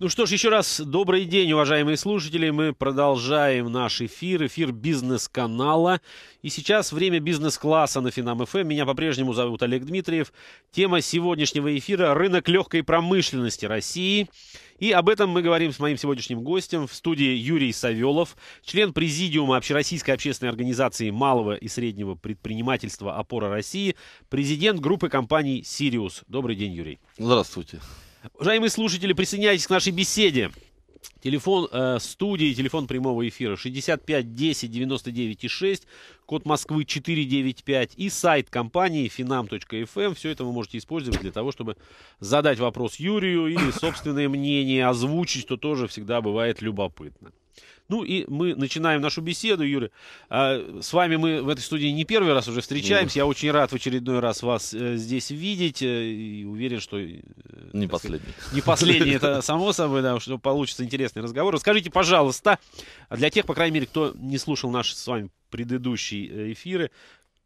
Ну что ж, еще раз добрый день, уважаемые слушатели. Мы продолжаем наш эфир, эфир бизнес-канала. И сейчас время бизнес-класса на Финам ФМ. Эм. Меня по-прежнему зовут Олег Дмитриев. Тема сегодняшнего эфира – рынок легкой промышленности России. И об этом мы говорим с моим сегодняшним гостем в студии Юрий Савелов, член президиума Общероссийской общественной организации малого и среднего предпринимательства «Опора России», президент группы компаний «Сириус». Добрый день, Юрий. Здравствуйте. Уважаемые слушатели, присоединяйтесь к нашей беседе. Телефон э, студии, телефон прямого эфира 65 10 99 6, код Москвы 495 и сайт компании finam.fm. Эм. Все это вы можете использовать для того, чтобы задать вопрос Юрию и собственное мнение озвучить, что тоже всегда бывает любопытно. Ну и мы начинаем нашу беседу, Юрий. А, с вами мы в этой студии не первый раз уже встречаемся. Я очень рад в очередной раз вас э, здесь видеть э, и уверен, что... Э, не последний. Не последний, это само собой, да, что получится интересный разговор. Расскажите, пожалуйста, а для тех, по крайней мере, кто не слушал наши с вами предыдущие эфиры,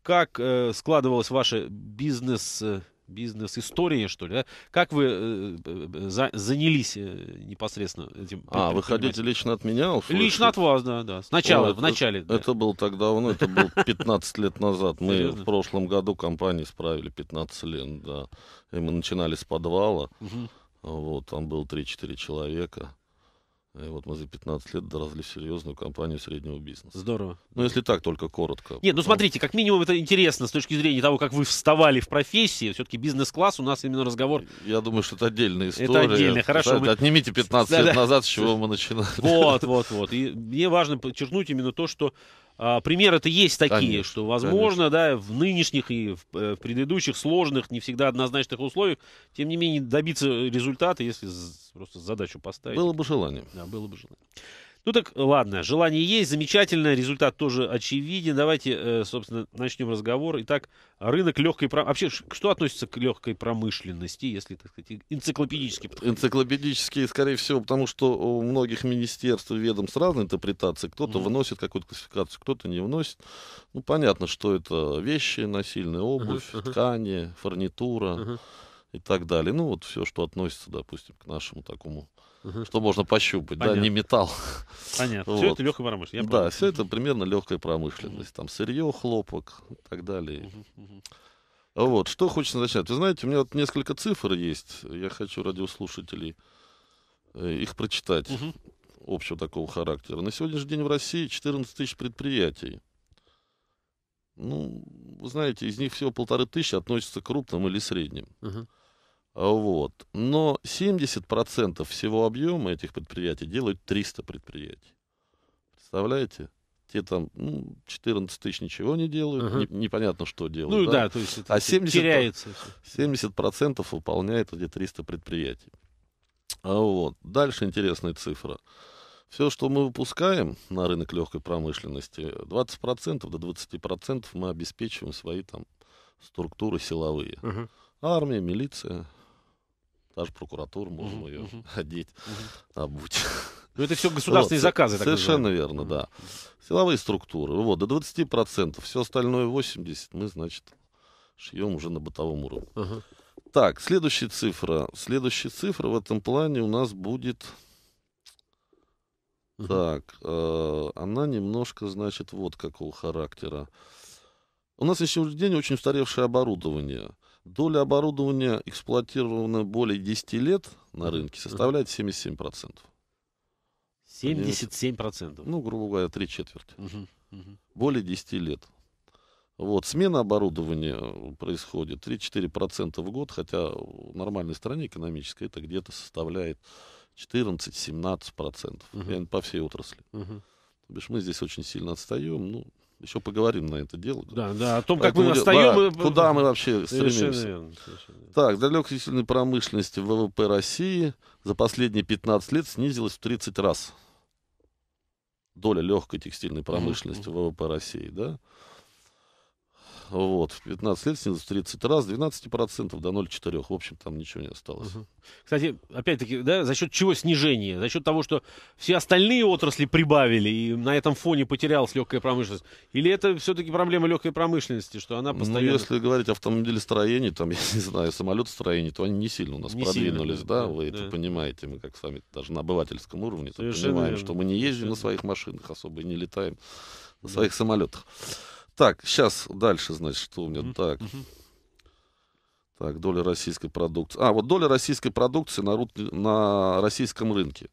как складывалась ваша бизнес бизнес-истории, что ли, да? Как вы э, э, э за, занялись э, непосредственно этим? А, вы хотите лично от меня услышать? Лично от вас, да, да. Сначала, О, в начале. Это, да. это было так давно, это было 15 лет назад. Мы в прошлом году компании справили 15 лет, да. И мы начинали с подвала. Вот, там было 3-4 человека. И вот мы за 15 лет доросли в серьезную компанию среднего бизнеса. Здорово. Ну, если так, только коротко. Нет, ну смотрите, как минимум это интересно с точки зрения того, как вы вставали в профессии. Все-таки бизнес-класс у нас именно разговор... Я думаю, что это отдельная история. Это отдельная. хорошо. Мы... Отнимите 15 да, лет назад, с чего мы начинали. Вот, вот, вот. И мне важно подчеркнуть именно то, что а, примеры-то есть такие, конечно, что возможно, конечно. да, в нынешних и в, э, в предыдущих сложных, не всегда однозначных условиях, тем не менее добиться результата, если просто задачу поставить. Было бы желание. Да, было бы желание. Ну так, ладно, желание есть, замечательно, результат тоже очевиден. Давайте, э, собственно, начнем разговор. Итак, рынок легкой промышленности. Вообще, что относится к легкой промышленности, если, так сказать, энциклопедически подходить? Энциклопедически, скорее всего, потому что у многих министерств и ведомств разные интерпретации. Кто-то mm. -hmm. выносит какую-то классификацию, кто-то не вносит. Ну, понятно, что это вещи, насильная обувь, uh-huh. ткани, фурнитура. Uh-huh и так далее. Ну, вот все, что относится, допустим, к нашему такому угу. что можно пощупать, Понятно. да, не металл. Понятно. Вот. Все это легкая промышленность. да, все это примерно легкая промышленность. Там сырье, хлопок и так далее. Угу. Вот, что хочется начать? Вы знаете, у меня вот несколько цифр есть. Я хочу радиослушателей э, их прочитать угу. общего такого характера. На сегодняшний день в России 14 тысяч предприятий. Ну, вы знаете, из них всего полторы тысячи относятся к крупным или средним. Угу. Вот. Но 70% всего объема этих предприятий делают 300 предприятий. Представляете? Те там ну, 14 тысяч ничего не делают, угу. не, непонятно, что делают. Ну да, да то есть это а 70, теряется. 70% выполняет эти 300 предприятий. А вот. Дальше интересная цифра. Все, что мы выпускаем на рынок легкой промышленности, 20% до 20% мы обеспечиваем свои там структуры силовые. Угу. Армия, милиция, Та же прокуратура, можем ее угу. одеть, угу. обуть. Ну, это все государственные заказы. Совершенно верно, да. Силовые структуры. Вот, до 20%. Все остальное 80% мы, значит, шьем уже на бытовом уровне. Так, следующая цифра. Следующая цифра в этом плане у нас будет... Так, э, она немножко, значит, вот какого характера. У нас на сегодняшний день очень устаревшее оборудование. Доля оборудования, эксплуатированного более 10 лет на рынке, составляет 77%. 77%? Ну, грубо говоря, три четверти. Угу, угу. Более 10 лет. Вот, смена оборудования происходит 3-4% в год, хотя в нормальной стране экономической это где-то составляет 14-17%, угу. по всей отрасли. Угу. То бишь мы здесь очень сильно отстаем, ну, еще поговорим на это дело. Да, да, о том, Поэтому, мы настаем. Да, Куда мы вообще стремимся. Верно, так, для легкосильной промышленности ВВП России за последние 15 лет снизилась в 30 раз. Доля легкой текстильной промышленности mm-hmm. ВВП России, да? вот, в 15 лет снизилось в 30 раз, 12% до 0,4. В общем, там ничего не осталось. Угу. Кстати, опять-таки, да, за счет чего снижение? За счет того, что все остальные отрасли прибавили, и на этом фоне потерялась легкая промышленность? Или это все-таки проблема легкой промышленности, что она ну, постоянно... Ну, если говорить о автомобилестроении, там, я не знаю, самолетостроении, то они не сильно у нас не продвинулись, сильно, да, да, вы да. это понимаете, мы как с вами даже на обывательском уровне понимаем, верно. что мы не ездим Совершенно. на своих машинах, особо и не летаем на да. своих самолетах. Так, сейчас дальше, значит, что у меня. Mm-hmm. Так. Mm-hmm. Так, доля российской продукции. А, вот доля российской продукции на, ру... на российском рынке.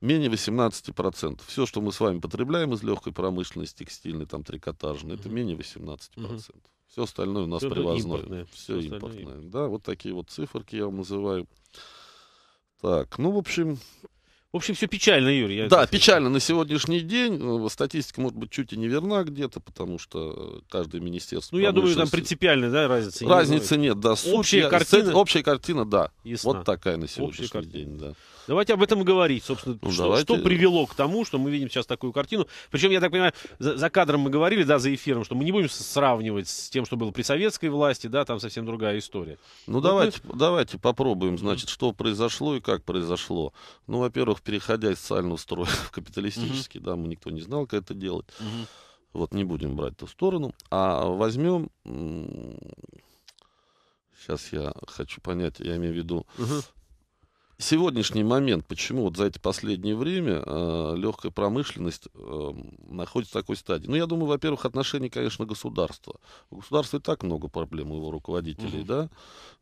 Менее 18%. Все, что мы с вами потребляем из легкой промышленности, текстильной, там, трикотажной, mm-hmm. это менее 18%. Mm-hmm. Все остальное у нас Все привозное. Импортное. Все, Все импортное. Да, вот такие вот циферки я вам называю. Так, ну, в общем, в общем, все печально, Юрий. да, печально на сегодняшний день. Э, статистика, может быть, чуть и не верна где-то, потому что э, каждое министерство... Ну, я думаю, там принципиальной да, разницы нет. Разницы нет, да. Общая картина... общая картина, да. Вот такая на сегодняшний день, да. Давайте об этом и говорить, собственно, ну, что, что привело к тому, что мы видим сейчас такую картину. Причем, я так понимаю, за, за кадром мы говорили, да, за эфиром, что мы не будем сравнивать с тем, что было при советской власти, да, там совсем другая история. Ну, давайте, мы... давайте попробуем, значит, что произошло и как произошло. Ну, во-первых, переходя из социального строя в капиталистический, да, мы никто не знал, как это делать. Вот не будем брать ту сторону, а возьмем Сейчас я хочу понять, я имею в виду, угу сегодняшний момент, почему вот за это последнее время э, легкая промышленность э, находится в такой стадии? Ну, я думаю, во-первых, отношение, конечно, государства. У государства и так много проблем у его руководителей, угу. да?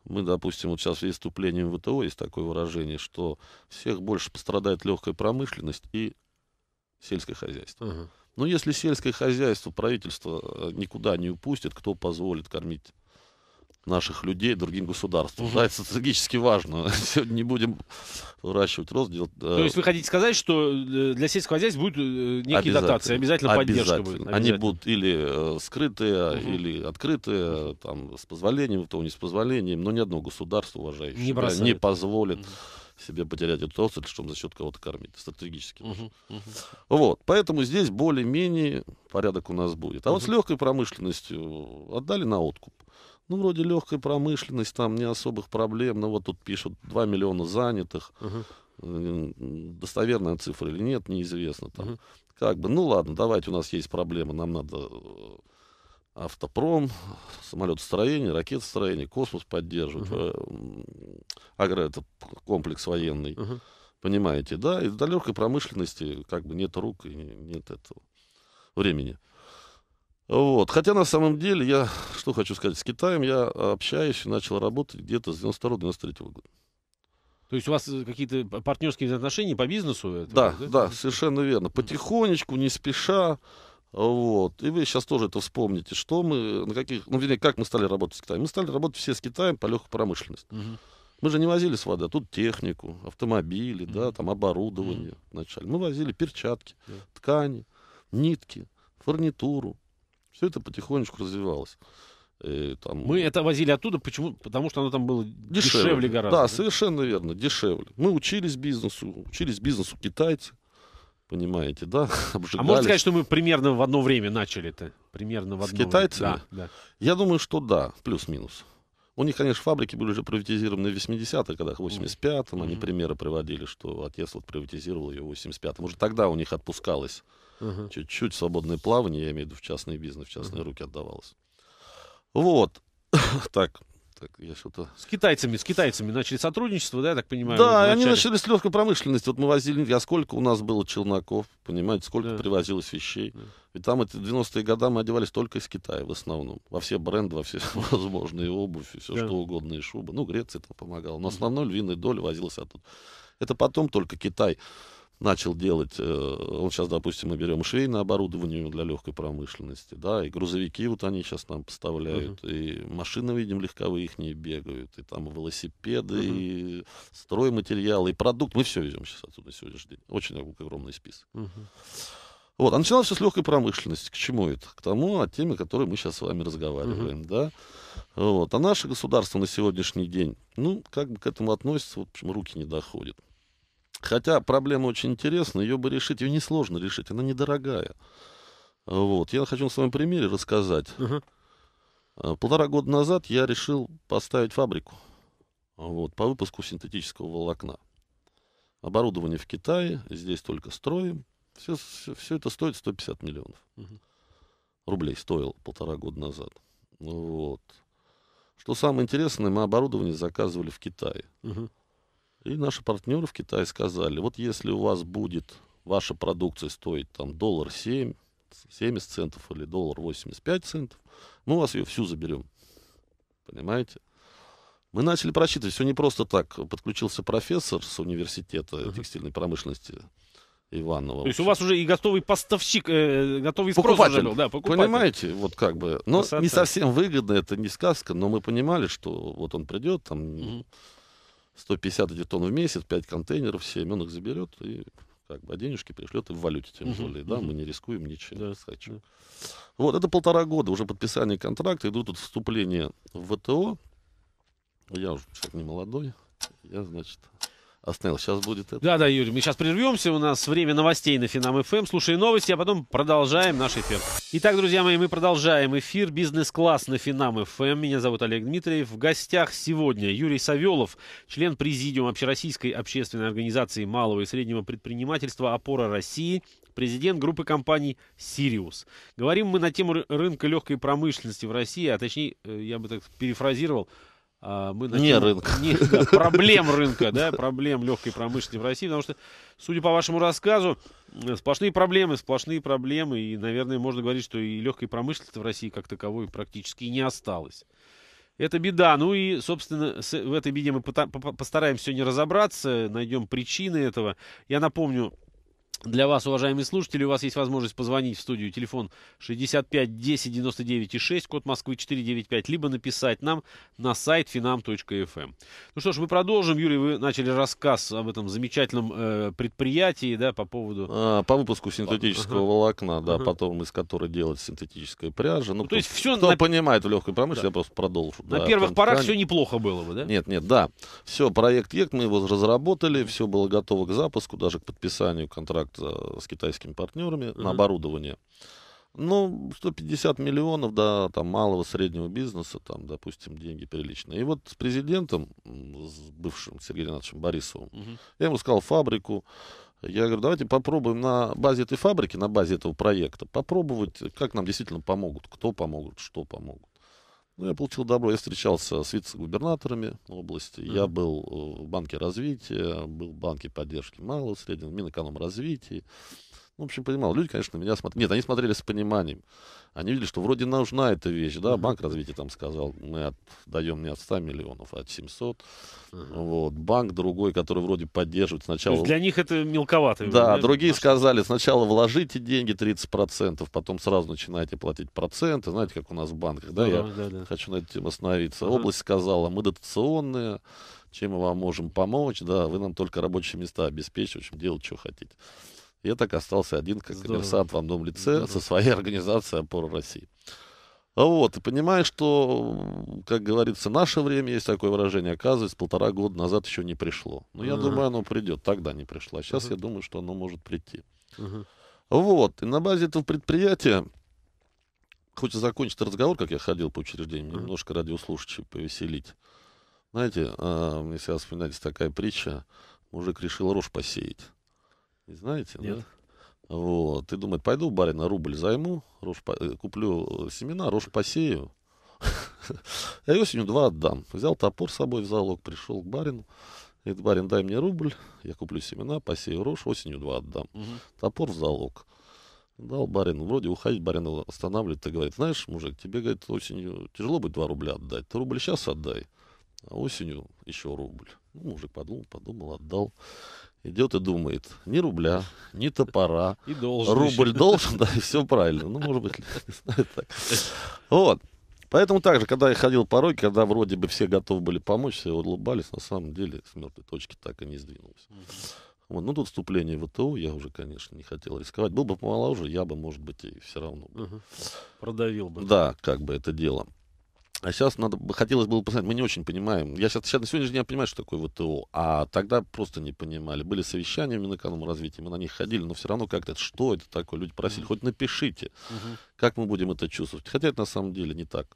Мы, допустим, вот сейчас есть вступление ВТО, есть такое выражение, что всех больше пострадает легкая промышленность и сельское хозяйство. Угу. Но если сельское хозяйство правительство э, никуда не упустит, кто позволит кормить наших людей другим государствам. Угу. Да, это стратегически важно. Сегодня не будем выращивать рост. Делать, э, То есть вы хотите сказать, что э, для сельского хозяйства будут э, некие обязательно. дотации, обязательно, обязательно. поддержка будет? Обязательно. Они будут или э, скрытые, угу. или открытые, там, с позволением, то не с позволением, но ни одно государство, уважающее, не, не позволит. Угу себе потерять эту отрасль, чтобы за счет кого-то кормить, стратегически. uh Вот, поэтому здесь более-менее порядок у нас будет. А uh вот с легкой промышленностью отдали на откуп. Ну, вроде легкая промышленность, там не особых проблем. Но вот тут пишут 2 миллиона занятых. Угу. Достоверная цифра или нет, неизвестно. Там. Угу. Как бы, ну ладно, давайте, у нас есть проблемы, нам надо э, автопром, самолетостроение, ракетостроение, космос поддерживать, uh агро это комплекс военный, uh понимаете, да, и до легкой промышленности как бы нет рук и нет этого времени. Вот. Хотя на самом деле я, что хочу сказать, с Китаем я а, общаюсь, начал работать где-то с 92-93 года. То есть у вас э, какие-то партнерские отношения по бизнесу? да, да, да, типа? совершенно верно. Потихонечку, не спеша. Вот. И вы сейчас тоже это вспомните, что мы, на каких, ну, вернее, как мы стали работать с Китаем. Мы стали работать все с Китаем по легкой промышленности. Угу. Мы же не возили с воды, а тут технику, автомобили, угу. да, там оборудование угу. вначале. Мы возили перчатки, да. ткани, нитки, фурнитуру, все это потихонечку развивалось. И, э, там... Мы это возили оттуда, почему? Потому что оно там было дешевле, дешевле гораздо. Да, да, совершенно верно, дешевле. Мы учились бизнесу, учились бизнесу китайцы, понимаете, да? Обжигались. А можно сказать, что мы примерно в одно время начали это? Примерно в одно С китайцами? Время. Да, да. Я думаю, что да, плюс-минус. У них, конечно, фабрики были уже приватизированы в 80-х годах, в 85-м. Они примеры приводили, что отец вот приватизировал ее в 85-м. Уже тогда у них отпускалось Угу. Чуть-чуть свободное плавание, я имею в виду в частный бизнес, в частные угу. руки отдавалось. Вот. так, так, я что-то... С китайцами, с китайцами начали сотрудничество, да, я так понимаю? Да, они начали с легкой промышленности. Вот мы возили, я сколько у нас было челноков, понимаете, сколько да. привозилось вещей. Да. И там эти 90-е годы мы одевались только из Китая в основном. Во все бренды, во все возможные обувь, и все да. что угодно, и шубы. Ну, Греция это помогала. Но основной львиная доля возилась оттуда. Это потом только Китай начал делать, э, вот сейчас, допустим, мы берем швейное оборудование для легкой промышленности, да, и грузовики вот они сейчас нам поставляют, uh-huh. и машины, видим, легковые их не бегают, и там велосипеды, uh-huh. и стройматериалы, и продукт, мы все везем сейчас отсюда сегодняшний день, очень огромный список. Uh-huh. Вот, а начиналось все с легкой промышленности. К чему это? К тому, о теме, о которой мы сейчас с вами разговариваем, uh-huh. да. Вот. А наше государство на сегодняшний день, ну, как бы к этому относится, вот, в общем, руки не доходят. Хотя проблема очень интересная, ее бы решить, ее несложно решить, она недорогая. Вот. Я хочу на своем примере рассказать. Угу. Полтора года назад я решил поставить фабрику вот, по выпуску синтетического волокна. Оборудование в Китае, здесь только строим. Все, все, все это стоит 150 миллионов угу. рублей, стоил полтора года назад. Вот. Что самое интересное, мы оборудование заказывали в Китае. Угу. И наши партнеры в Китае сказали, вот если у вас будет, ваша продукция стоить там доллар 7, 70 центов или доллар 85 центов, мы у вас ее всю заберем. Понимаете? Мы начали просчитывать, все не просто так. Подключился профессор с университета uh-huh. текстильной промышленности Иванова. То есть у вас уже и готовый поставщик, э, готовый спрос покупатель. уже был, да, покупатель. Понимаете, вот как бы. Но Красота. не совсем выгодно, это не сказка, но мы понимали, что вот он придет, там... Uh-huh 150 этих тонн в месяц, 5 контейнеров, 7, он их заберет и как бы, а денежки пришлет и в валюте, тем более, угу, да, угу. мы не рискуем ничем, да. хочу. Да. Вот, это полтора года, уже подписание контракта, идут тут вступления в ВТО, я уже человек не молодой, я, значит, Остановил, сейчас будет это. Да, да, Юрий, мы сейчас прервемся, у нас время новостей на Финам ФМ. Эм. Слушай новости, а потом продолжаем наш эфир. Итак, друзья мои, мы продолжаем эфир «Бизнес-класс» на Финам ФМ. Эм. Меня зовут Олег Дмитриев. В гостях сегодня Юрий Савелов, член президиума Общероссийской общественной организации малого и среднего предпринимательства «Опора России», президент группы компаний «Сириус». Говорим мы на тему рынка легкой промышленности в России, а точнее, э, я бы так перефразировал, а, мы начнем... Не рынка. Не, да, проблем рынка, да, проблем легкой промышленности в России, потому что, судя по вашему рассказу, э, сплошные проблемы, сплошные проблемы, и, наверное, можно говорить, что и легкой промышленности в России как таковой практически не осталось. Это беда. Ну и, собственно, в этой беде мы постараемся сегодня разобраться, найдем причины этого. Я напомню, для вас, уважаемые слушатели, у вас есть возможность позвонить в студию. Телефон 65 10 99 и 6, код Москвы 495, либо написать нам на сайт finam.fm. Эм. Ну что ж, мы продолжим. Юрий, вы начали рассказ об этом замечательном э, предприятии, да, по поводу... А, по выпуску синтетического ага. волокна, да, ага. потом из которой делать синтетическая пряжа. Ну, ну то есть все... Кто на... понимает в легкой промышленности, да. я просто продолжу. На да, первых порах ткани. все неплохо было бы, да? Нет, нет, да. Все, проект ЕКТ, мы его разработали, все было готово к запуску, даже к подписанию контракта контракта э, с китайскими партнерами mm-hmm. на оборудование. Ну, 150 миллионов, да, там, малого, среднего бизнеса, там, допустим, деньги приличные. И вот с президентом, с бывшим Сергеем Ивановичем Борисовым, угу. я ему сказал фабрику, я говорю, давайте попробуем на базе этой фабрики, на базе этого проекта, попробовать, как нам действительно помогут, кто помогут, что помогут. Ну, я получил добро. Я встречался с вице-губернаторами области. Mm-hmm. Я был э, в Банке развития, был в Банке поддержки малого, среднего, Минэкономразвития. Ну, в общем, понимал. Люди, конечно, меня смотрели. Нет, они смотрели с пониманием. Они видели, что вроде нужна эта вещь, да, банк развития там сказал, мы отдаем не от 100 миллионов, а от 700. Uh-huh. Вот, банк другой, который вроде поддерживает сначала... для них это мелковато. Да, да другие наш... сказали, сначала вложите деньги 30%, потом сразу начинаете платить проценты, знаете, как у нас в банках, да, да я да, да. хочу на эту тему остановиться. Uh-huh. Область сказала, мы дотационные, чем мы вам можем помочь, да, вы нам только рабочие места обеспечите, в общем, делать, что хотите. Я так остался один, как Здорово. коммерсант в одном лице Здорово. со своей организацией «Опора России». А вот, и понимаешь, что, как говорится, наше время, есть такое выражение, оказывается, полтора года назад еще не пришло. Но ну, я uh-huh. думаю, оно придет. Тогда не пришло. А сейчас uh-huh. я думаю, что оно может прийти. Uh-huh. Вот, и на базе этого предприятия, хочется закончить разговор, как я ходил по учреждению, uh-huh. немножко радиослушателей повеселить. Знаете, а, мне сейчас вспоминается такая притча, мужик решил рожь посеять. Не знаете, Нет. да? Вот. Ты думает, пойду у барина рубль займу, рожь по... Э, куплю э, семена, рожь посею. И осенью два отдам. Взял топор с собой в залог, пришел к барину. Говорит, барин, дай мне рубль, я куплю семена, посею рожь, осенью два отдам. Угу. Топор в залог. Дал барину, вроде уходить барину его останавливает и говорит, знаешь, мужик, тебе, говорит, осенью тяжело будет два рубля отдать, ты рубль сейчас отдай, а осенью еще рубль. Ну, мужик подумал, подумал, отдал идет и думает, ни рубля, ни топора, и должен рубль еще. должен, да, и все правильно. Ну, может быть, не знаю так. Вот. Поэтому также, когда я ходил по роке, когда вроде бы все готовы были помочь, все улыбались, на самом деле с мертвой точки так и не сдвинулся. Вот. Ну, тут вступление в ВТУ я уже, конечно, не хотел рисковать. Был бы помоложе, я бы, может быть, и все равно. Бы. Продавил бы. Да, как бы это дело. А сейчас надо, хотелось было посмотреть, мы не очень понимаем. Я сейчас, сейчас на сегодняшний день понимаю, что такое ВТО, а тогда просто не понимали. Были совещания в Минэкономразвитии, мы на них ходили, но все равно как-то, что это такое? Люди просили, mm-hmm. хоть напишите, mm-hmm. как мы будем это чувствовать. Хотя это на самом деле не так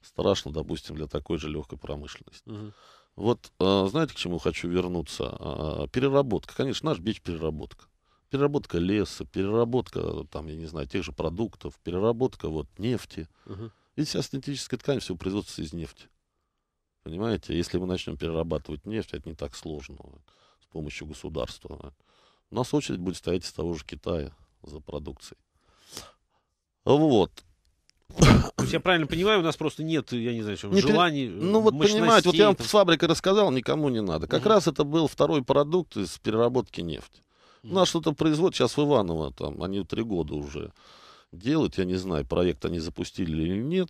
страшно, допустим, для такой же легкой промышленности. Mm-hmm. Вот э, знаете, к чему хочу вернуться? А, переработка. Конечно, наш бич переработка переработка леса, переработка там, я не знаю, тех же продуктов, переработка вот нефти. Uh-huh. Ведь вся синтетическая ткань все производится из нефти. Понимаете, если мы начнем перерабатывать нефть, это не так сложно с помощью государства. У нас очередь будет стоять из того же Китая за продукцией. Вот. То есть я правильно понимаю, у нас просто нет, я не знаю, чем, не желаний. Э, ну вот понимаете, вот я вам с фабрикой рассказал, никому не надо. Как угу. раз это был второй продукт из переработки нефти. У нас что-то производят сейчас в Иваново, там, они три года уже делать Я не знаю, проект они запустили или нет.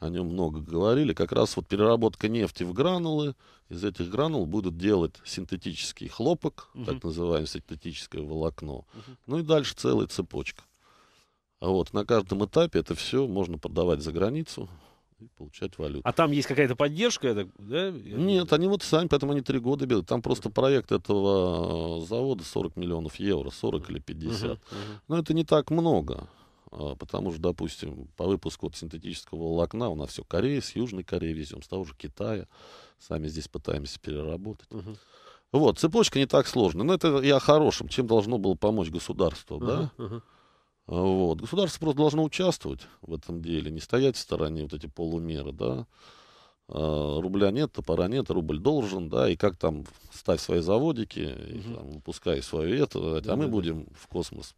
О нем много говорили. Как раз вот переработка нефти в гранулы. Из этих гранул будут делать синтетический хлопок, угу. так называемое синтетическое волокно. Угу. Ну и дальше целая цепочка. А вот на каждом этапе это все можно продавать за границу и получать валюту. А там есть какая-то поддержка? Это, да? Нет, они вот сами, поэтому они три года берут. Там просто проект этого завода 40 миллионов евро, 40 или 50. Uh-huh, Но это не так много. А, потому что, допустим, по выпуску синтетического волокна у нас все Корея, с Южной Кореи везем, с того же Китая. Сами здесь пытаемся переработать. Угу. Вот, цепочка не так сложная. Но это я хорошим, чем должно было помочь государство, угу, да? Угу. Вот. Государство просто должно участвовать в этом деле, не стоять в стороне вот эти полумеры, да. А, рубля нет, топора нет, рубль должен, да, и как там ставь свои заводики, угу. и, там, выпускай свое это, а да, мы будем в космос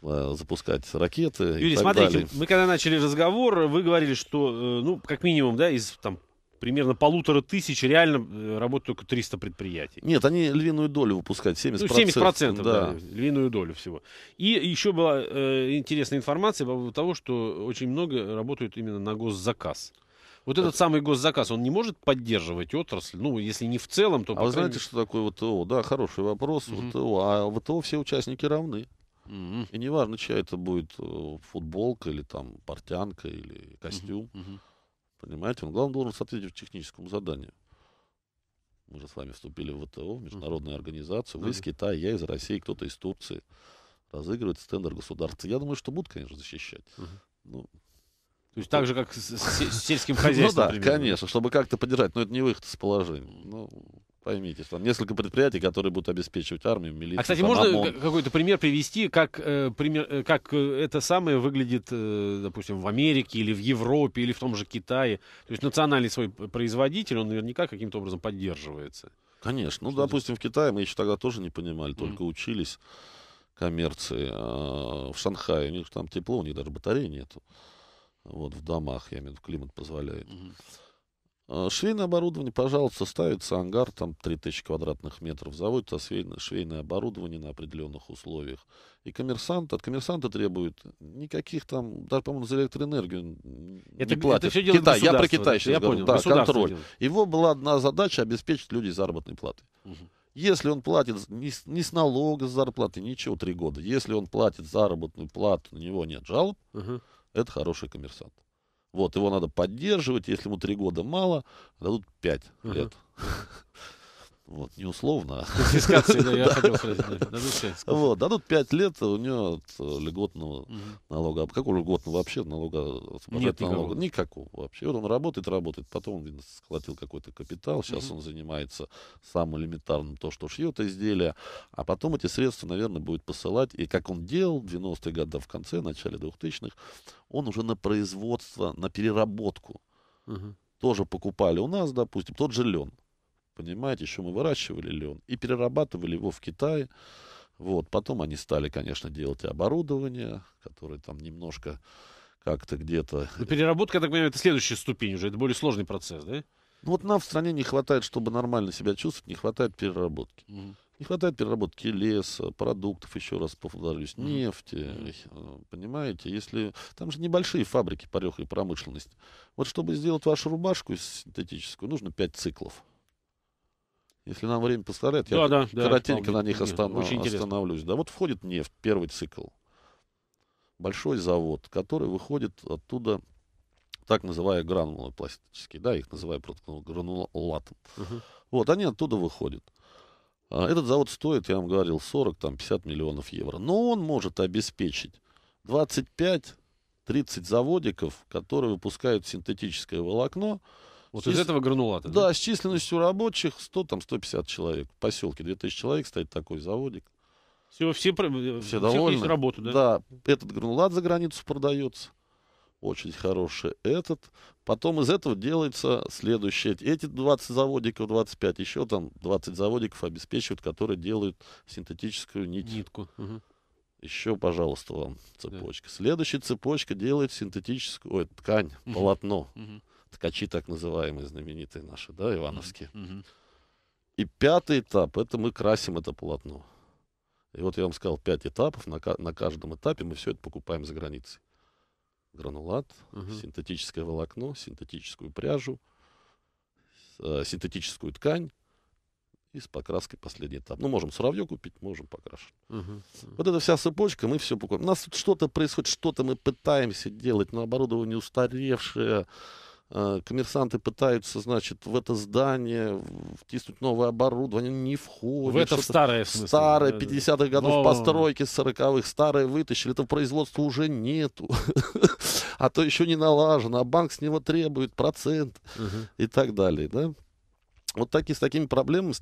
Э, запускать ракеты. Юрий, смотрите, далее. мы когда начали разговор, вы говорили, что, э, ну, как минимум, да, из там примерно полутора тысяч реально э, работают только 300 предприятий. Нет, они львиную долю выпускают, 70%. Ну, 70%, процентов, да. да, львиную долю всего. И еще была э, интересная информация по поводу того, что очень много работают именно на госзаказ. Вот этот самый госзаказ, он не может поддерживать отрасль? Ну, если не в целом, то... А вы знаете, что такое ВТО? Да, хороший вопрос. Угу. ВТО. А ВТО все участники равны. Mm-hmm. И неважно, чья это будет э, футболка или там портянка или костюм. Mm-hmm. Mm-hmm. Понимаете, он главное должен соответствовать техническому заданию. Мы же с вами вступили в ВТО, в международную mm-hmm. организацию. Вы из Китая, я из России, кто-то из Турции. Разыгрывать стендер государства. Я думаю, что будут, конечно, защищать. Mm-hmm. Ну, то есть ну, так же, как с, с сельским ну хозяйством. Ну да, примерно. конечно, чтобы как-то поддержать, но это не выход из положения. Ну, поймите, там несколько предприятий, которые будут обеспечивать армию, милицию. А, кстати, можно ОМОН. какой-то пример привести, как, э, пример, э, как э, это самое выглядит, э, допустим, в Америке или в Европе, или в том же Китае? То есть национальный свой производитель, он наверняка каким-то образом поддерживается. Конечно. Ну, Что допустим, здесь? в Китае мы еще тогда тоже не понимали, только mm учились коммерции. А в Шанхае у них там тепло, у них даже батареи нету. Вот в домах, я имею в виду, климат позволяет. Mm-hmm. А, швейное оборудование, пожалуйста, ставится ангар, там 3000 квадратных метров, заводится швейное, швейное оборудование на определенных условиях. И коммерсант, от коммерсанта требует никаких там, даже, по-моему, за электроэнергию это, не платят. Это все делает Китай, я про Китай сейчас я говорю, понял, да, контроль. Делает. Его была одна задача обеспечить людей заработной платы. Угу. Если он платит не с, не с налога с зарплаты, ничего, три года. Если он платит заработную плату, на него нет жалоб, угу. это хороший коммерсант. Вот, его надо поддерживать, если ему три года мало, дадут пять uh-huh. лет. Вот, не условно. Конфискации, да, я хотел Вот, дадут 5 лет, а у него э, льготного налога. А Какого льготного вообще налога? Нет налога. Никакого вообще. Вот он работает, работает. Потом он, видно, какой-то капитал. Сейчас он занимается самым элементарным, то, что шьет изделия. А потом эти средства, наверное, будет посылать. И как он делал в 90-е годы, в конце, начале 2000-х, он уже на производство, на переработку. Тоже покупали у нас, допустим, тот же лен понимаете, еще мы выращивали лен и перерабатывали его в Китае. Вот, потом они стали, конечно, делать оборудование, которое там немножко как-то где-то... Но ну, переработка, я так понимаю, это следующая ступень уже, это более сложный процесс, да? Ну вот нам в стране не хватает, чтобы нормально себя чувствовать, не хватает переработки. Mm -hmm. Не хватает переработки леса, продуктов, еще раз повторюсь, нефти, mm -hmm. понимаете? Если Там же небольшие фабрики по промышленность, Вот чтобы сделать вашу рубашку синтетическую, нужно 5 циклов. Если нам время постарать, да, я да, коротенько да, на них останов... остановлюсь. Да, вот входит нефть, первый цикл. Большой завод, который выходит оттуда, так называя гранулы пластические, да, их называют гранулатом. Угу. Вот, они оттуда выходят. А, этот завод стоит, я вам говорил, 40-50 миллионов евро. Но он может обеспечить 25-30 заводиков, которые выпускают синтетическое волокно, вот из этого гранулата. Да? да, с численностью рабочих 100, там, 150 человек. В поселке 2000 человек стоит такой заводик. Все, э, все, все, довольны. Есть работу, да? Да, этот гранулат за границу продается. Очень хороший этот. Потом из этого делается следующее. Эти 20 заводиков, 25, еще там 20 заводиков обеспечивают, которые делают синтетическую нить. Нитку. Угу. Еще, пожалуйста, вам цепочка. Да. Следующая цепочка делает синтетическую ой, ткань, полотно. Угу ткачи так называемые знаменитые наши, да, ивановские. Mm -hmm. И пятый этап, это мы красим это полотно. И вот я вам сказал, пять этапов, на, на каждом этапе мы все это покупаем за границей. Гранулат, Uh -huh. синтетическое волокно, синтетическую пряжу, э, синтетическую ткань и с покраской последний этап. Ну, можем сыровье купить, можем покрашен. Угу. Uh -huh. Вот эта вся цепочка, мы все покупаем. У нас тут что-то происходит, что-то мы пытаемся делать, но оборудование устаревшее, Э, коммерсанты пытаются, значит, в это здание втиснуть новое оборудование, не входит. В это в старое, в Старое, 50-х годов но... постройки, 40-х, старое вытащили, это производства уже нету. а то еще не налажено, а банк с него требует процент и так далее, да? Вот такие, с такими проблемами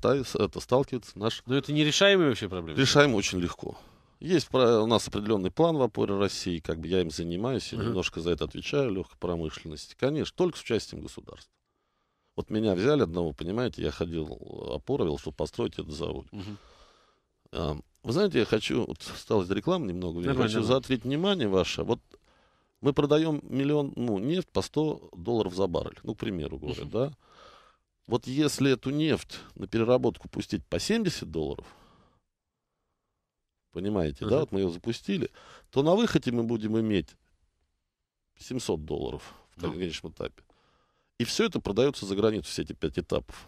это, сталкивается наш... Но это нерешаемые вообще проблемы? Решаем очень легко. Есть у нас определенный план в опоре России, как бы я им занимаюсь, и угу. немножко за это отвечаю, легкой промышленности. Конечно, только с участием государства. Вот меня взяли одного, понимаете, я ходил опоровил, чтобы построить этот завод. Угу. Вы знаете, я хочу, вот осталось реклама немного, я хочу заострить внимание ваше. Вот мы продаем миллион, ну, нефть по 100 долларов за баррель, ну, к примеру говоря, угу. да. Вот если эту нефть на переработку пустить по 70 долларов, понимаете, uh-huh. да, вот мы ее запустили, то на выходе мы будем иметь 700 долларов в uh-huh. конечном этапе. И все это продается за границу, все эти пять этапов.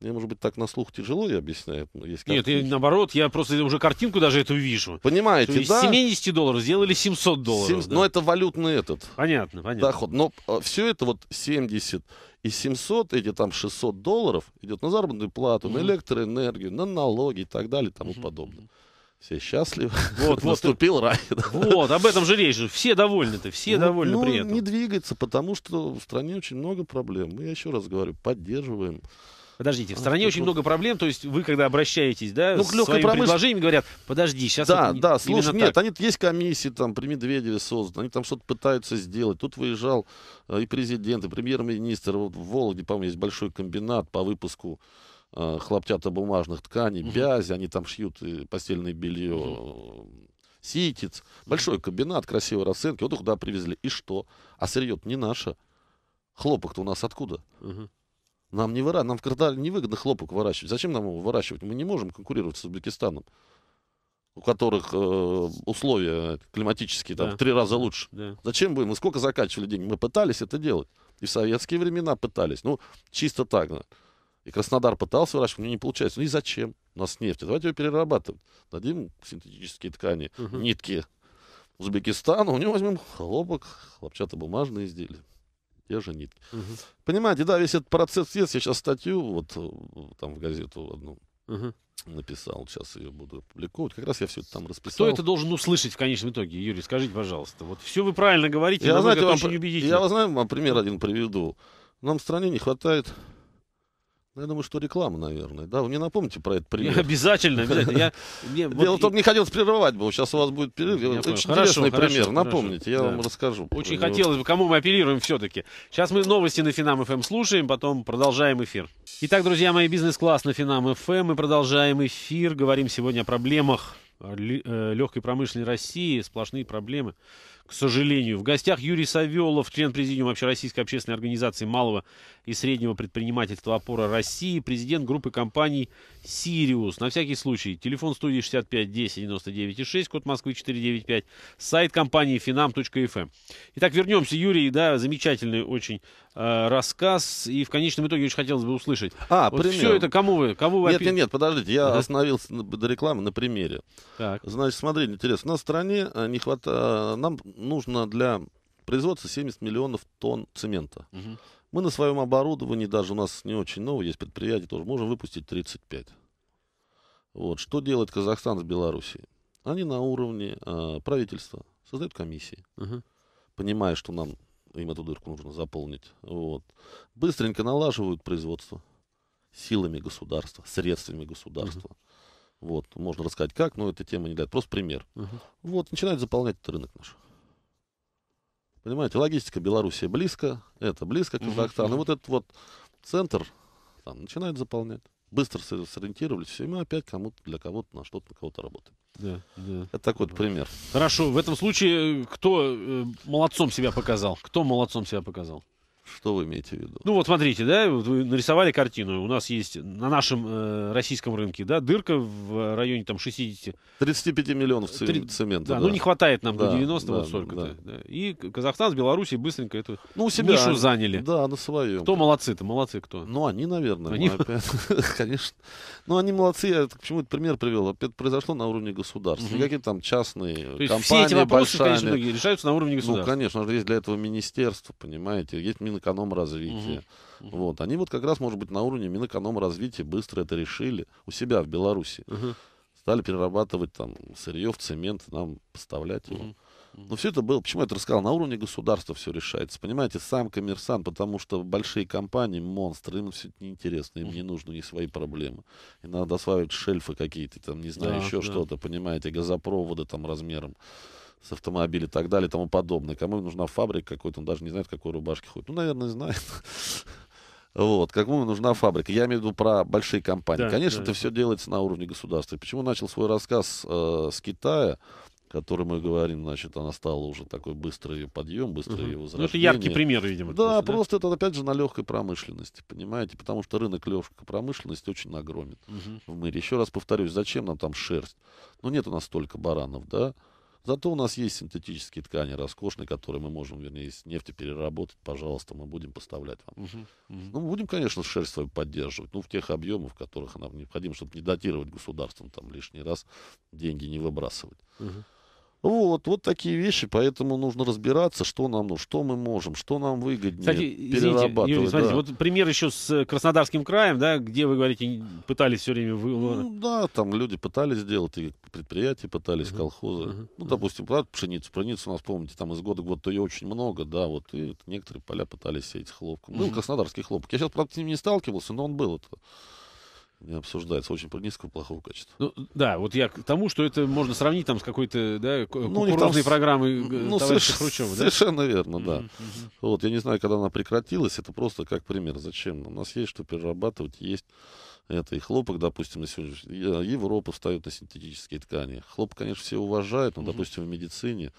Мне, может быть, так на слух тяжело, я объясняю. Есть Нет, я, наоборот, я просто уже картинку даже эту вижу. Понимаете, То да? 70 долларов сделали 700 долларов. 7, да. Но это валютный этот. Понятно, понятно. Доход. Но а, все это вот 70 и 700, эти там 600 долларов идет на заработную плату, угу. на электроэнергию, на налоги и так далее и тому угу. подобное. Все счастливы. Вот, Наступил вот, рай. Вот, об этом же речь. Все довольны-то, ну, все ну, довольны ну, при этом. не двигается, потому что в стране очень много проблем. Мы, я еще раз говорю, поддерживаем Подождите, в а, стране а, очень много проблем, то есть вы, когда обращаетесь, да, ну, с своими промышленности... предложениями, говорят, подожди, сейчас... Да, это да, слушай, нет, так. они, есть комиссии там при Медведеве созданы, они там что-то пытаются сделать. Тут выезжал э, и президент, и премьер-министр, вот в Вологде, по-моему, есть большой комбинат по выпуску э, бумажных тканей, бязи, они там шьют и постельное белье, э, ситец. Большой кабинет, красивой расценки. Вот их туда привезли. И что? А сырье не наше. Хлопок-то у нас откуда? Нам не выра... нам в Краснодаре невыгодно хлопок выращивать. Зачем нам его выращивать? Мы не можем конкурировать с Узбекистаном, у которых э, условия климатические там, да. в три раза лучше. Да. Зачем будем? Мы сколько закачивали денег? Мы пытались это делать. И в советские времена пытались. Ну, чисто так. Да. И Краснодар пытался выращивать, у него не получается. Ну и зачем? У нас нефть. Давайте ее перерабатывать. Дадим синтетические ткани, угу. нитки Узбекистану, у него возьмем хлопок, хлопчатобумажные изделия. Те же нитки. Угу. Понимаете, да, весь этот процесс есть. Я сейчас статью вот э, там в газету одну угу. написал. Сейчас ее буду публиковать. Как раз я все это там расписал. Кто это должен услышать в конечном итоге, Юрий? Скажите, пожалуйста. Вот все вы правильно говорите, я но знаете, вам, очень убедительно. Я, знаю, вам пример один приведу. Нам в стране не хватает ну, я думаю, что реклама, наверное. Да, вы мне напомните про этот привет. Обязательно, обязательно. Я, мне, вот... Дело в том, не хотел прерывать бы. Сейчас у вас будет перерыв. Очень интересный хорошо, пример. Хорошо, Напомните, я вам расскажу. Очень хотелось бы, кому мы оперируем все-таки. Сейчас мы новости на Финам ФМ эм слушаем, потом продолжаем эфир. Итак, друзья мои, бизнес-класс на Финам ФМ. Эм. Мы продолжаем эфир. Говорим сегодня о проблемах э, легкой э, промышленной России. Сплошные проблемы к сожалению. В гостях Юрий Савелов, член президиума Общероссийской общественной организации малого и среднего предпринимательства «Опора России», президент группы компаний «Сириус». На всякий случай, телефон студии 65 10 99 6, код Москвы 495, сайт компании finam.fm. Эм». Итак, вернемся, Юрий, да, замечательный очень э, рассказ, и в конечном итоге очень хотелось бы услышать. А, вот пример. все это кому вы, кому вы Нет, опи... нет, нет, подождите, я ага. остановился на, до рекламы на примере. Так. Значит, смотрите, интересно, у нас в стране э, не хватает, нам нужно для производства 70 миллионов тонн цемента. Угу. Мы на своем оборудовании, даже у нас не очень новое, есть предприятие тоже, можем выпустить 35. Вот. Что делает Казахстан с Белоруссией? Они на уровне э, правительства создают комиссии, угу. понимая, что нам им эту дырку нужно заполнить. Вот. Быстренько налаживают производство силами государства, средствами государства. Угу. Вот, можно рассказать как, но эта тема не дает. Просто пример. Угу. Вот, начинают заполнять этот рынок наш. Понимаете, логистика Беларуси близко, это близко к Казахстану. Угу. И вот этот вот центр там, начинает заполнять. Быстро сориентировались, все, и мы опять кому-то для кого-то на что-то, на кого-то работаем. Да, да. Это такой да. Вот пример. Хорошо, в этом случае э, кто э, молодцом себя показал? Кто молодцом себя показал? Что вы имеете в виду? Ну вот смотрите, да, вот вы нарисовали картину. У нас есть на нашем э, российском рынке, да, дырка в районе там 60... 35 миллионов цем... 3... цемента. Да, да, ну не хватает нам да, до 90 да, вот столько-то. Да. Да. И Казахстан с Белоруссией быстренько эту ну, у себя, нишу заняли. Да, на своем. Кто молодцы-то? Молодцы кто? Ну они, наверное. Они... Конечно. Ну они молодцы. Я почему этот пример привел? Это произошло на уровне государства. Угу. Какие там частные компании, все эти вопросы, конечно, решаются на уровне ну, государства. Ну, конечно, есть для этого министерство, понимаете. Есть мин Минэкономразвития. Угу. угу. Вот. Они вот как раз, может быть, на уровне Минэкономразвития быстро это решили у себя в Беларуси. Угу. Стали перерабатывать там сырье в цемент, нам поставлять его. Угу. Но все это было, почему я это рассказал, на уровне государства все решается. Понимаете, сам коммерсант, потому что большие компании, монстры, им все это неинтересно, им не нужны ни свои проблемы. И надо осваивать шельфы какие-то, там, не знаю, да, еще да. что-то, понимаете, газопроводы там размером с автомобиля и так далее и тому подобное. Кому нужна фабрика какой-то, он даже не знает, какой рубашки ходит. Ну, наверное, знает. Вот, кому нужна фабрика. Я имею в виду про большие компании. Да, Конечно, да, это да. все делается на уровне государства. почему начал свой рассказ э, с Китая? который мы говорим, значит, она стала уже такой быстрый подъем, быстрый угу. ее возрождение. Ну, это яркий пример, видимо. Да, просто, просто это, опять же, на легкой промышленности, понимаете? Потому что рынок легкой промышленности очень огромен угу. в мире. Еще раз повторюсь, зачем нам там шерсть? Ну, нет у нас столько баранов, да? Зато у нас есть синтетические ткани роскошные, которые мы можем, вернее, из нефти переработать. Пожалуйста, мы будем поставлять вам. Угу, угу. Ну, мы будем, конечно, шерсть свою поддерживать. Ну, в тех объемах, в которых она необходима, чтобы не датировать государством там лишний раз, деньги не выбрасывать. Угу. Вот, вот такие вещи, поэтому нужно разбираться, что нам, ну, что мы можем, что нам выгоднее Кстати, перерабатывать. Юрий, смотрите, да. вот пример еще с э, Краснодарским краем, да, где вы говорите, пытались все время... Вы... Ну, да, там люди пытались сделать, и предприятия пытались, uh-huh. колхозы. Uh-huh. Ну, допустим, пшеницу. Пшеницу у нас, помните, там из года в год то ее очень много, да, вот, и некоторые поля пытались сеять хлопком. Uh-huh. Ну, был краснодарский хлопок. Я сейчас, правда, с ним не сталкивался, но он был это не обсуждается. Очень низкого, плохого качества. Ну, да, вот я к тому, что это можно сравнить там с какой-то да, ну, кукурузной ну, программой э, ну, товарища соверш... Хрущева. Да? Совершенно верно, да. Mm-hmm. Вот, я не знаю, когда она прекратилась, это просто как пример. Зачем? У нас есть что перерабатывать, есть это и хлопок, допустим, на сегодняшний Европа встает на синтетические ткани. Хлопок, конечно, все уважают, но, mm допустим, в медицине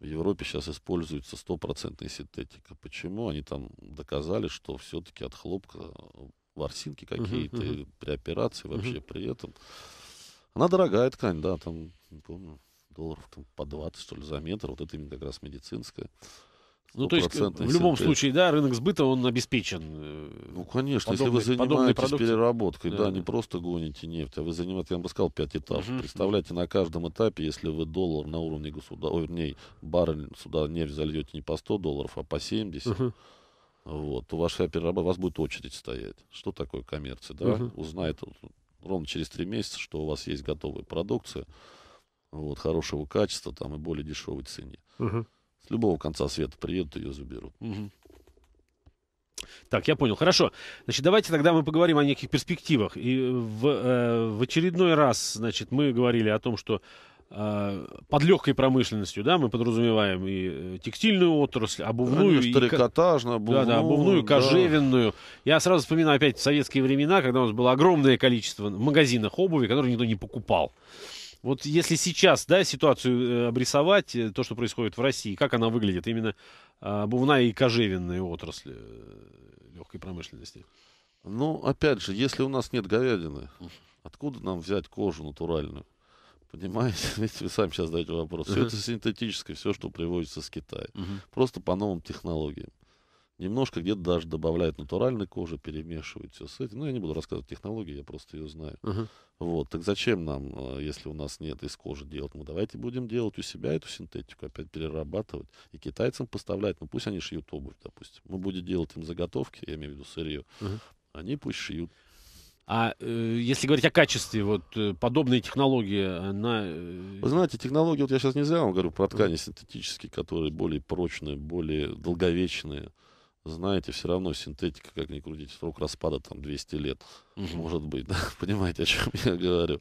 в Европе сейчас используется стопроцентная синтетика. Почему? Они там доказали, что все-таки от хлопка э, ворсинки какие-то, uh-huh, uh-huh. при операции вообще uh-huh. при этом. Она дорогая ткань, да, там, не помню, долларов там, по 20, что ли, за метр. Вот это именно как раз медицинская. Ну, то есть, э, в любом случае, да, рынок сбыта, он обеспечен. Э, ну, конечно, подобные, если вы занимаетесь переработкой, да. да, не просто гоните нефть, а вы занимаетесь, я бы сказал, пять этапов. Угу. Представляете, на каждом этапе, если вы доллар на уровне государства, вернее, баррель сюда нефть зальете не по 100 долларов, а по 70, угу. Вот, у вашей операботы, вас будет очередь стоять. Что такое коммерция? Да? Угу. Узнает ровно через три месяца, что у вас есть готовая продукция, вот, хорошего качества там, и более дешевой цене. Угу. С любого конца света приедут, ее заберут. Угу. Так, я понял. Хорошо. Значит, давайте тогда мы поговорим о неких перспективах. И в, э, в очередной раз, значит, мы говорили о том, что Э, под легкой промышленностью, да, мы подразумеваем и э, текстильную отрасль, обувную, Конечно, трикотажную, обувную, да, да, обувную, да. кожевенную. Я сразу вспоминаю опять советские времена, когда у нас было огромное количество магазинов обуви, которые никто не покупал. Вот если сейчас, да, ситуацию э, обрисовать, то, что происходит в России, как она выглядит, именно обувная и кожевенная отрасль легкой промышленности? Ну, опять же, если у нас нет говядины, откуда нам взять кожу натуральную? Понимаете, ведь вы сами сейчас задаете вопрос. Все это синтетическое, все, что приводится с Китая. Просто по новым технологиям. Немножко где-то даже добавляют натуральной кожи, перемешивают все с этим. Ну, я не буду рассказывать технологии, я просто ее знаю. Вот. Так зачем нам, э, если у нас нет из кожи делать? Ну, давайте будем делать у себя эту синтетику, опять перерабатывать. И китайцам поставлять. Ну, пусть они шьют обувь, допустим. Мы будем делать им заготовки, я имею в виду сырье. Они пусть шьют. А э, если говорить о качестве, вот э, подобные технологии, она... Э, э, Вы знаете, технологии, вот я сейчас не зря вам говорю про ткани синтетические, которые более прочные, более долговечные. Знаете, все равно синтетика, как ни крутить срок распада там 200 лет, угу. может быть, да? понимаете, о чем я говорю.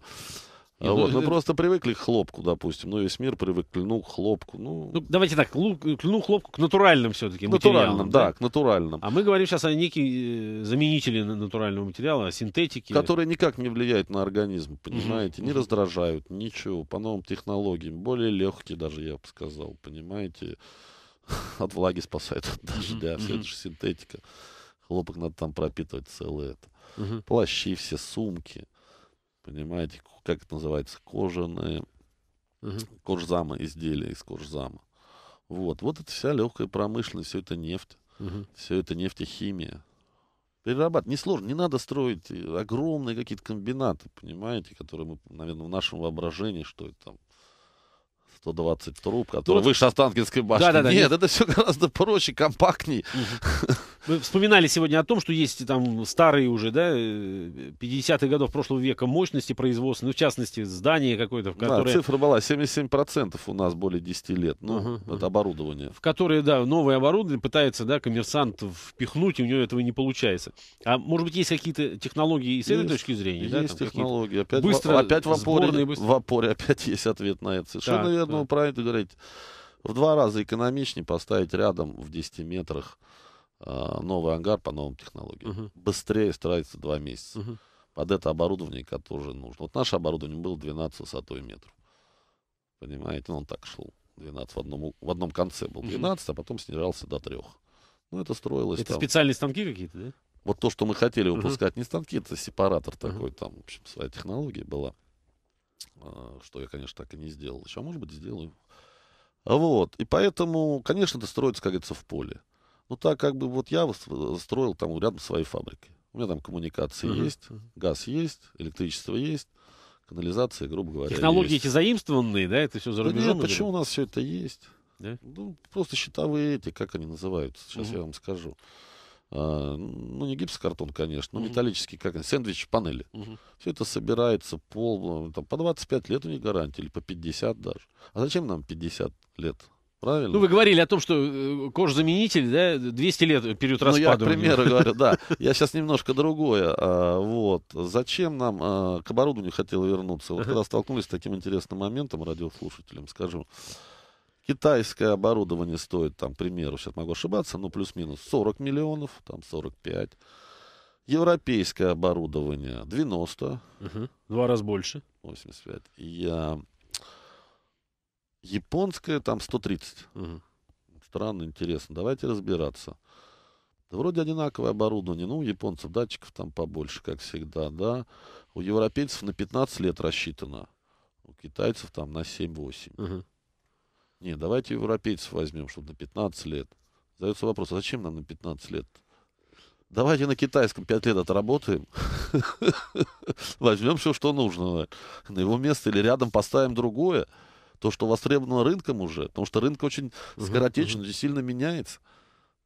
А вот, ну, просто привыкли к хлопку, допустим. Ну, весь мир привык к хлопку. Ну... ну, давайте так, льну, хлопку к натуральным все-таки натуральным, да? к натуральным. А мы говорим сейчас о неких э, заменители натурального материала, о синтетике. Которые никак не влияют на организм, понимаете? Угу. Не раздражают, ничего, по новым технологиям. Более легкие даже, я бы сказал, понимаете? От влаги спасает, от дождя. Все это же синтетика. Хлопок надо там пропитывать целое это. Плащи все, сумки. Понимаете, как это называется, кожаные, угу. кожзама, изделия из кожзама. Вот, вот это вся легкая промышленность, все это нефть, угу. все это нефтехимия. Перерабатывать несложно, не надо строить э, огромные какие-то комбинаты, понимаете, которые мы, наверное, в нашем воображении, что это там 120 труб, которые ну, выше Останкинской башни. Да, да, да, нет, нет, это все гораздо проще, компактнее. Угу. Мы вспоминали сегодня о том, что есть там старые уже, да, 50-х э, годов прошлого века мощности производства, ну, в частности, здание какое-то, в которое... Да, цифра была 77% у нас более 10 лет, ну, uh-huh. это оборудование. В которое, да, новое оборудование пытается, да, коммерсант впихнуть, и у него этого не получается. А может быть, есть какие-то технологии и с этой точки зрения? Есть да, там, технологии. Опять, быстро, в, опять в опоре, быстро. в опоре опять есть ответ на это. Совершенно так, верно, так. вы правильно говорите. В два раза экономичнее поставить рядом в 10 метрах а, новый ангар по новым технологиям. Uh -huh. Быстрее строится два месяца. Uh -huh. Под это оборудование, которое нужно. Вот наше оборудование было 12 высотой метров. Понимаете? Ну, он так шел. 12 в одном, в одном конце был 12, Uh -huh. а потом снижался до трех. Ну, это строилось Это там. специальные станки какие-то, да? Вот то, что мы хотели выпускать, не станки, это сепаратор такой, там, в общем, своя технология была. А, что я, конечно, так и не сделал. Еще, а может быть, сделаю. Вот. И поэтому, конечно, это строится, как говорится, в поле. Ну так как бы вот я э, строил там рядом своей фабрики. У меня там коммуникации uh-huh. есть, газ есть, электричество есть, канализация, грубо говоря. Технологии есть. эти заимствованные, да, это все за рубежом? Да почему у нас все это есть? Да? Ну, просто щитовые эти, как они называются, сейчас uh-huh. я вам скажу. А, ну, не гипсокартон, конечно, но uh-huh. металлический, как сэндвич панели. Uh-huh. Все это собирается пол, э, там, по 25 лет у них гарантии, или по 50 даже. А зачем нам 50 лет правильно? Ну, вы говорили о том, что э, кожзаменитель, да, 200 лет период распада. Ну, я, к примеру, говорю, да. Я сейчас немножко другое. А, вот. Зачем нам а, к оборудованию хотел вернуться? Вот когда столкнулись с таким интересным моментом, радиослушателям скажу. Китайское оборудование стоит, там, к примеру, сейчас могу ошибаться, ну, плюс-минус 40 миллионов, там, 45. Европейское оборудование 90. Два раза больше. 85. Я Японская там 130. Угу. Странно, интересно. Давайте разбираться. Да вроде одинаковое оборудование. Ну, у японцев датчиков там побольше, как всегда, да. У европейцев на 15 лет рассчитано. У китайцев там на 7-8. Угу. Не, давайте европейцев возьмем, чтобы на 15 лет. Задается вопрос, а зачем нам на 15 лет? Давайте на китайском 5 лет отработаем. Возьмем все, что нужно. На его место или рядом поставим другое то, что востребовано рынком уже, потому что рынок очень скоротечен и сильно меняется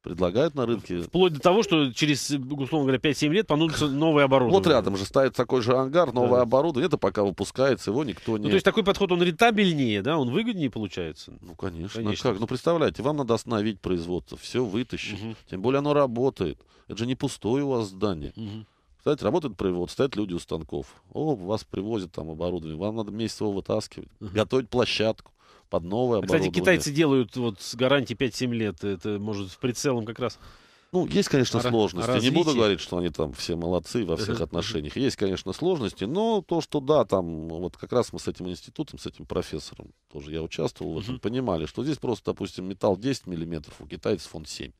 предлагают на рынке. Вплоть до того, что через, условно говоря, 5-7 лет понадобится новое оборудование. Вот рядом же ставит такой же ангар, новое да. оборудование. Это пока выпускается, его никто ну, не... Ну, то есть такой подход, он рентабельнее, да? Он выгоднее получается? Ну, конечно. А конечно. Как? Ну, представляете, вам надо остановить производство, все вытащить. Угу. Тем более оно работает. Это же не пустое у вас здание. Угу. Кстати, работает привод, стоят люди у станков. О, вас привозят там оборудование, вам надо месяц его вытаскивать, готовить площадку под новое а, оборудование. Кстати, китайцы делают вот с гарантией 5-7 лет. Это может в прицелом как раз. Ну, есть, конечно, сложности. Развитие. Не буду говорить, что они там все молодцы во всех отношениях. Есть, конечно, сложности, но то, что да, там вот как раз мы с этим институтом, с этим профессором, тоже я участвовал в этом, uh -huh. понимали, что здесь просто, допустим, металл 10 миллиметров, у китайцев он 7.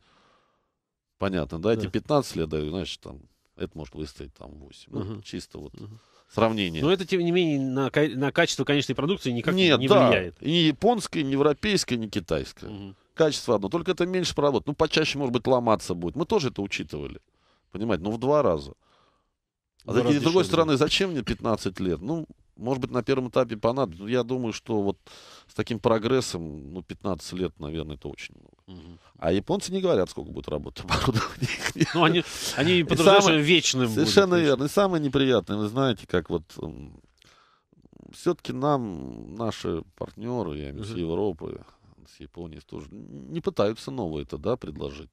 Понятно, да, эти да. 15 лет, да, значит, там это может выстоять там 8. uh-huh. Ну, чисто вот uh-huh. сравнение. Но это, тем не менее, на, на качество конечной продукции никак Нет, не да. влияет. Ни японская, ни европейская, ни китайская. Uh-huh. Качество одно, только это меньше проработать. Ну, почаще, может быть, ломаться будет. Мы тоже это учитывали. Понимаете, Но ну, в два раза. А два с другой стороны, зачем мне 15 лет? Ну, может быть, на первом этапе понадобится. Ну, я думаю, что вот с таким прогрессом, ну, 15 лет, наверное, это очень много. А японцы не говорят, сколько будет работать оборудование. Ну, они, они подразумевают, что вечным Совершенно будет, верно. И самое неприятное, вы знаете, как вот... Все-таки нам, наши партнеры, я имею в виду, Европы, с Японией тоже, не пытаются новое это, да, предложить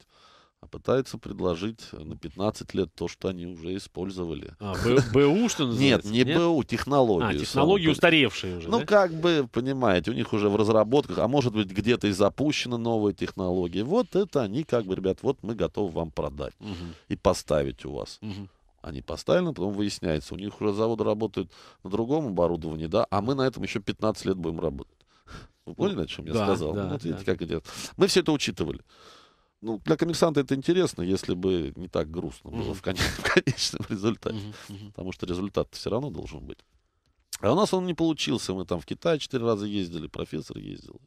а пытается предложить на 15 лет то, что они уже использовали. А, БУ, что называется? Нет, не Нет? БУ, технологию. А, технологии устаревшие уже, Ну, да? как бы, понимаете, у них уже в разработках, а может быть, где-то и запущены новые технологии. Вот это они как бы, ребят, вот мы готовы вам продать угу. и поставить у вас. Угу. Они поставили, потом выясняется, у них уже заводы работают на другом оборудовании, да, а мы на этом еще 15 лет будем работать. Вы поняли, о чем я да, сказал? Да, вот видите, да. как идет. Мы все это учитывали. Ну, для коммерсанта это интересно, если бы не так грустно было mm-hmm. в, конечном результате. Mm-hmm. Потому что результат все равно должен быть. А у нас он не получился. Мы там в Китае четыре раза ездили, профессор ездил.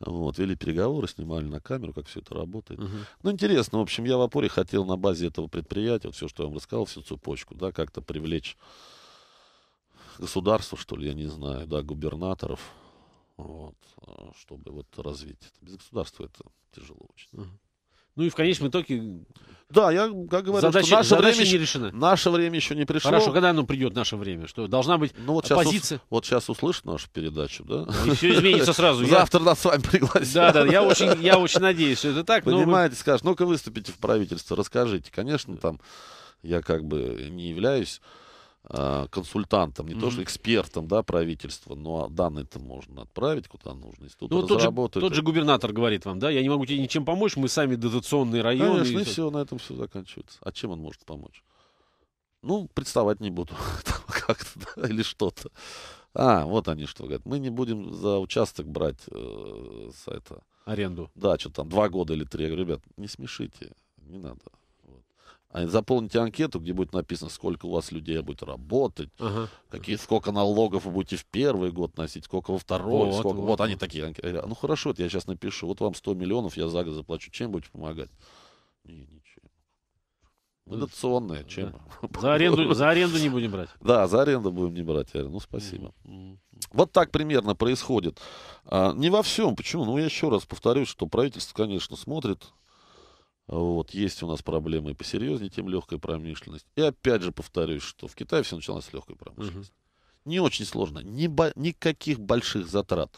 Вот, вели переговоры, снимали на камеру, как все это работает. Uh-huh. Ну, интересно, в общем, я в опоре хотел на базе этого предприятия, вот все, что я вам рассказал, всю цепочку, да, как-то привлечь государство, что ли, я не знаю, да, губернаторов, вот, а, чтобы вот развить это. Без государства это тяжело очень. Ну и в конечном итоге... Да, я как говорю, задача, что наше задача время, не решено. Наше время еще не пришло. Хорошо, когда оно придет, наше время? Что должна быть ну, вот сейчас позиция? вот сейчас услышит нашу передачу, да? Ну, и все изменится сразу. Завтра я... нас с вами пригласят. Да, да, я очень, я очень надеюсь, что это так. Понимаете, вы... скажешь, ну-ка выступите в правительство, расскажите. Конечно, там я как бы не являюсь а, консультантом, не mm-hmm. то что экспертом да, правительства, но данные-то можно отправить куда нужно. Институт ну, тот, же, тот же губернатор говорит вам, да, я не могу тебе ничем помочь, мы сами дотационные районы. Конечно, и, все, на этом все заканчивается. А чем он может помочь? Ну, представать не буду как-то, да, или что-то. А, вот они что говорят. Мы не будем за участок брать э, с это. Аренду. Да, что там, два года или три. Я говорю, ребят, не смешите, не надо. Заполните анкету, где будет написано, сколько у вас людей будет работать, ага. какие, сколько налогов вы будете в первый год носить, сколько во второй, вот, сколько. Вот, вот они такие анкеты. «А, ну хорошо, это я сейчас напишу. Вот вам 100 миллионов, я за год заплачу. Чем будете помогать? Не, ничем. Дотационная, чем? Да. За, аренду, за аренду не будем брать. Да, за аренду будем не брать. Я говорю, ну, спасибо. Вот так примерно происходит. А, не во всем. Почему? Ну, я еще раз повторюсь, что правительство, конечно, смотрит вот, есть у нас проблемы посерьезнее, тем легкая промышленность. И опять же повторюсь, что в Китае все началось с легкой промышленности. Угу. Не очень сложно, ни бо- никаких больших затрат.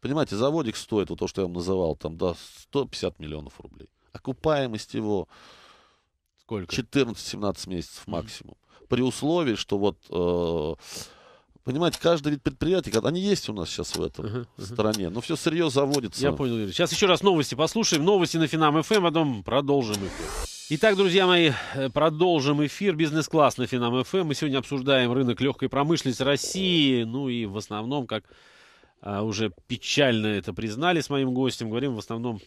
Понимаете, заводик стоит, вот то, что я вам называл, там, да, 150 миллионов рублей. Окупаемость его 14-17 месяцев максимум. Угу. При условии, что вот э, Понимаете, каждый вид предприятий, они есть у нас сейчас в этом uh-huh, uh-huh. стране, но все сырье заводится. Я понял, Юрий. Сейчас еще раз новости послушаем. Новости на Финам ФМ, эм, а потом продолжим эфир. Итак, друзья мои, э, продолжим эфир «Бизнес-класс» на Финам ФМ. Эм. Мы сегодня обсуждаем рынок легкой промышленности России. Ну и в основном, как а, уже печально это признали с моим гостем, говорим в основном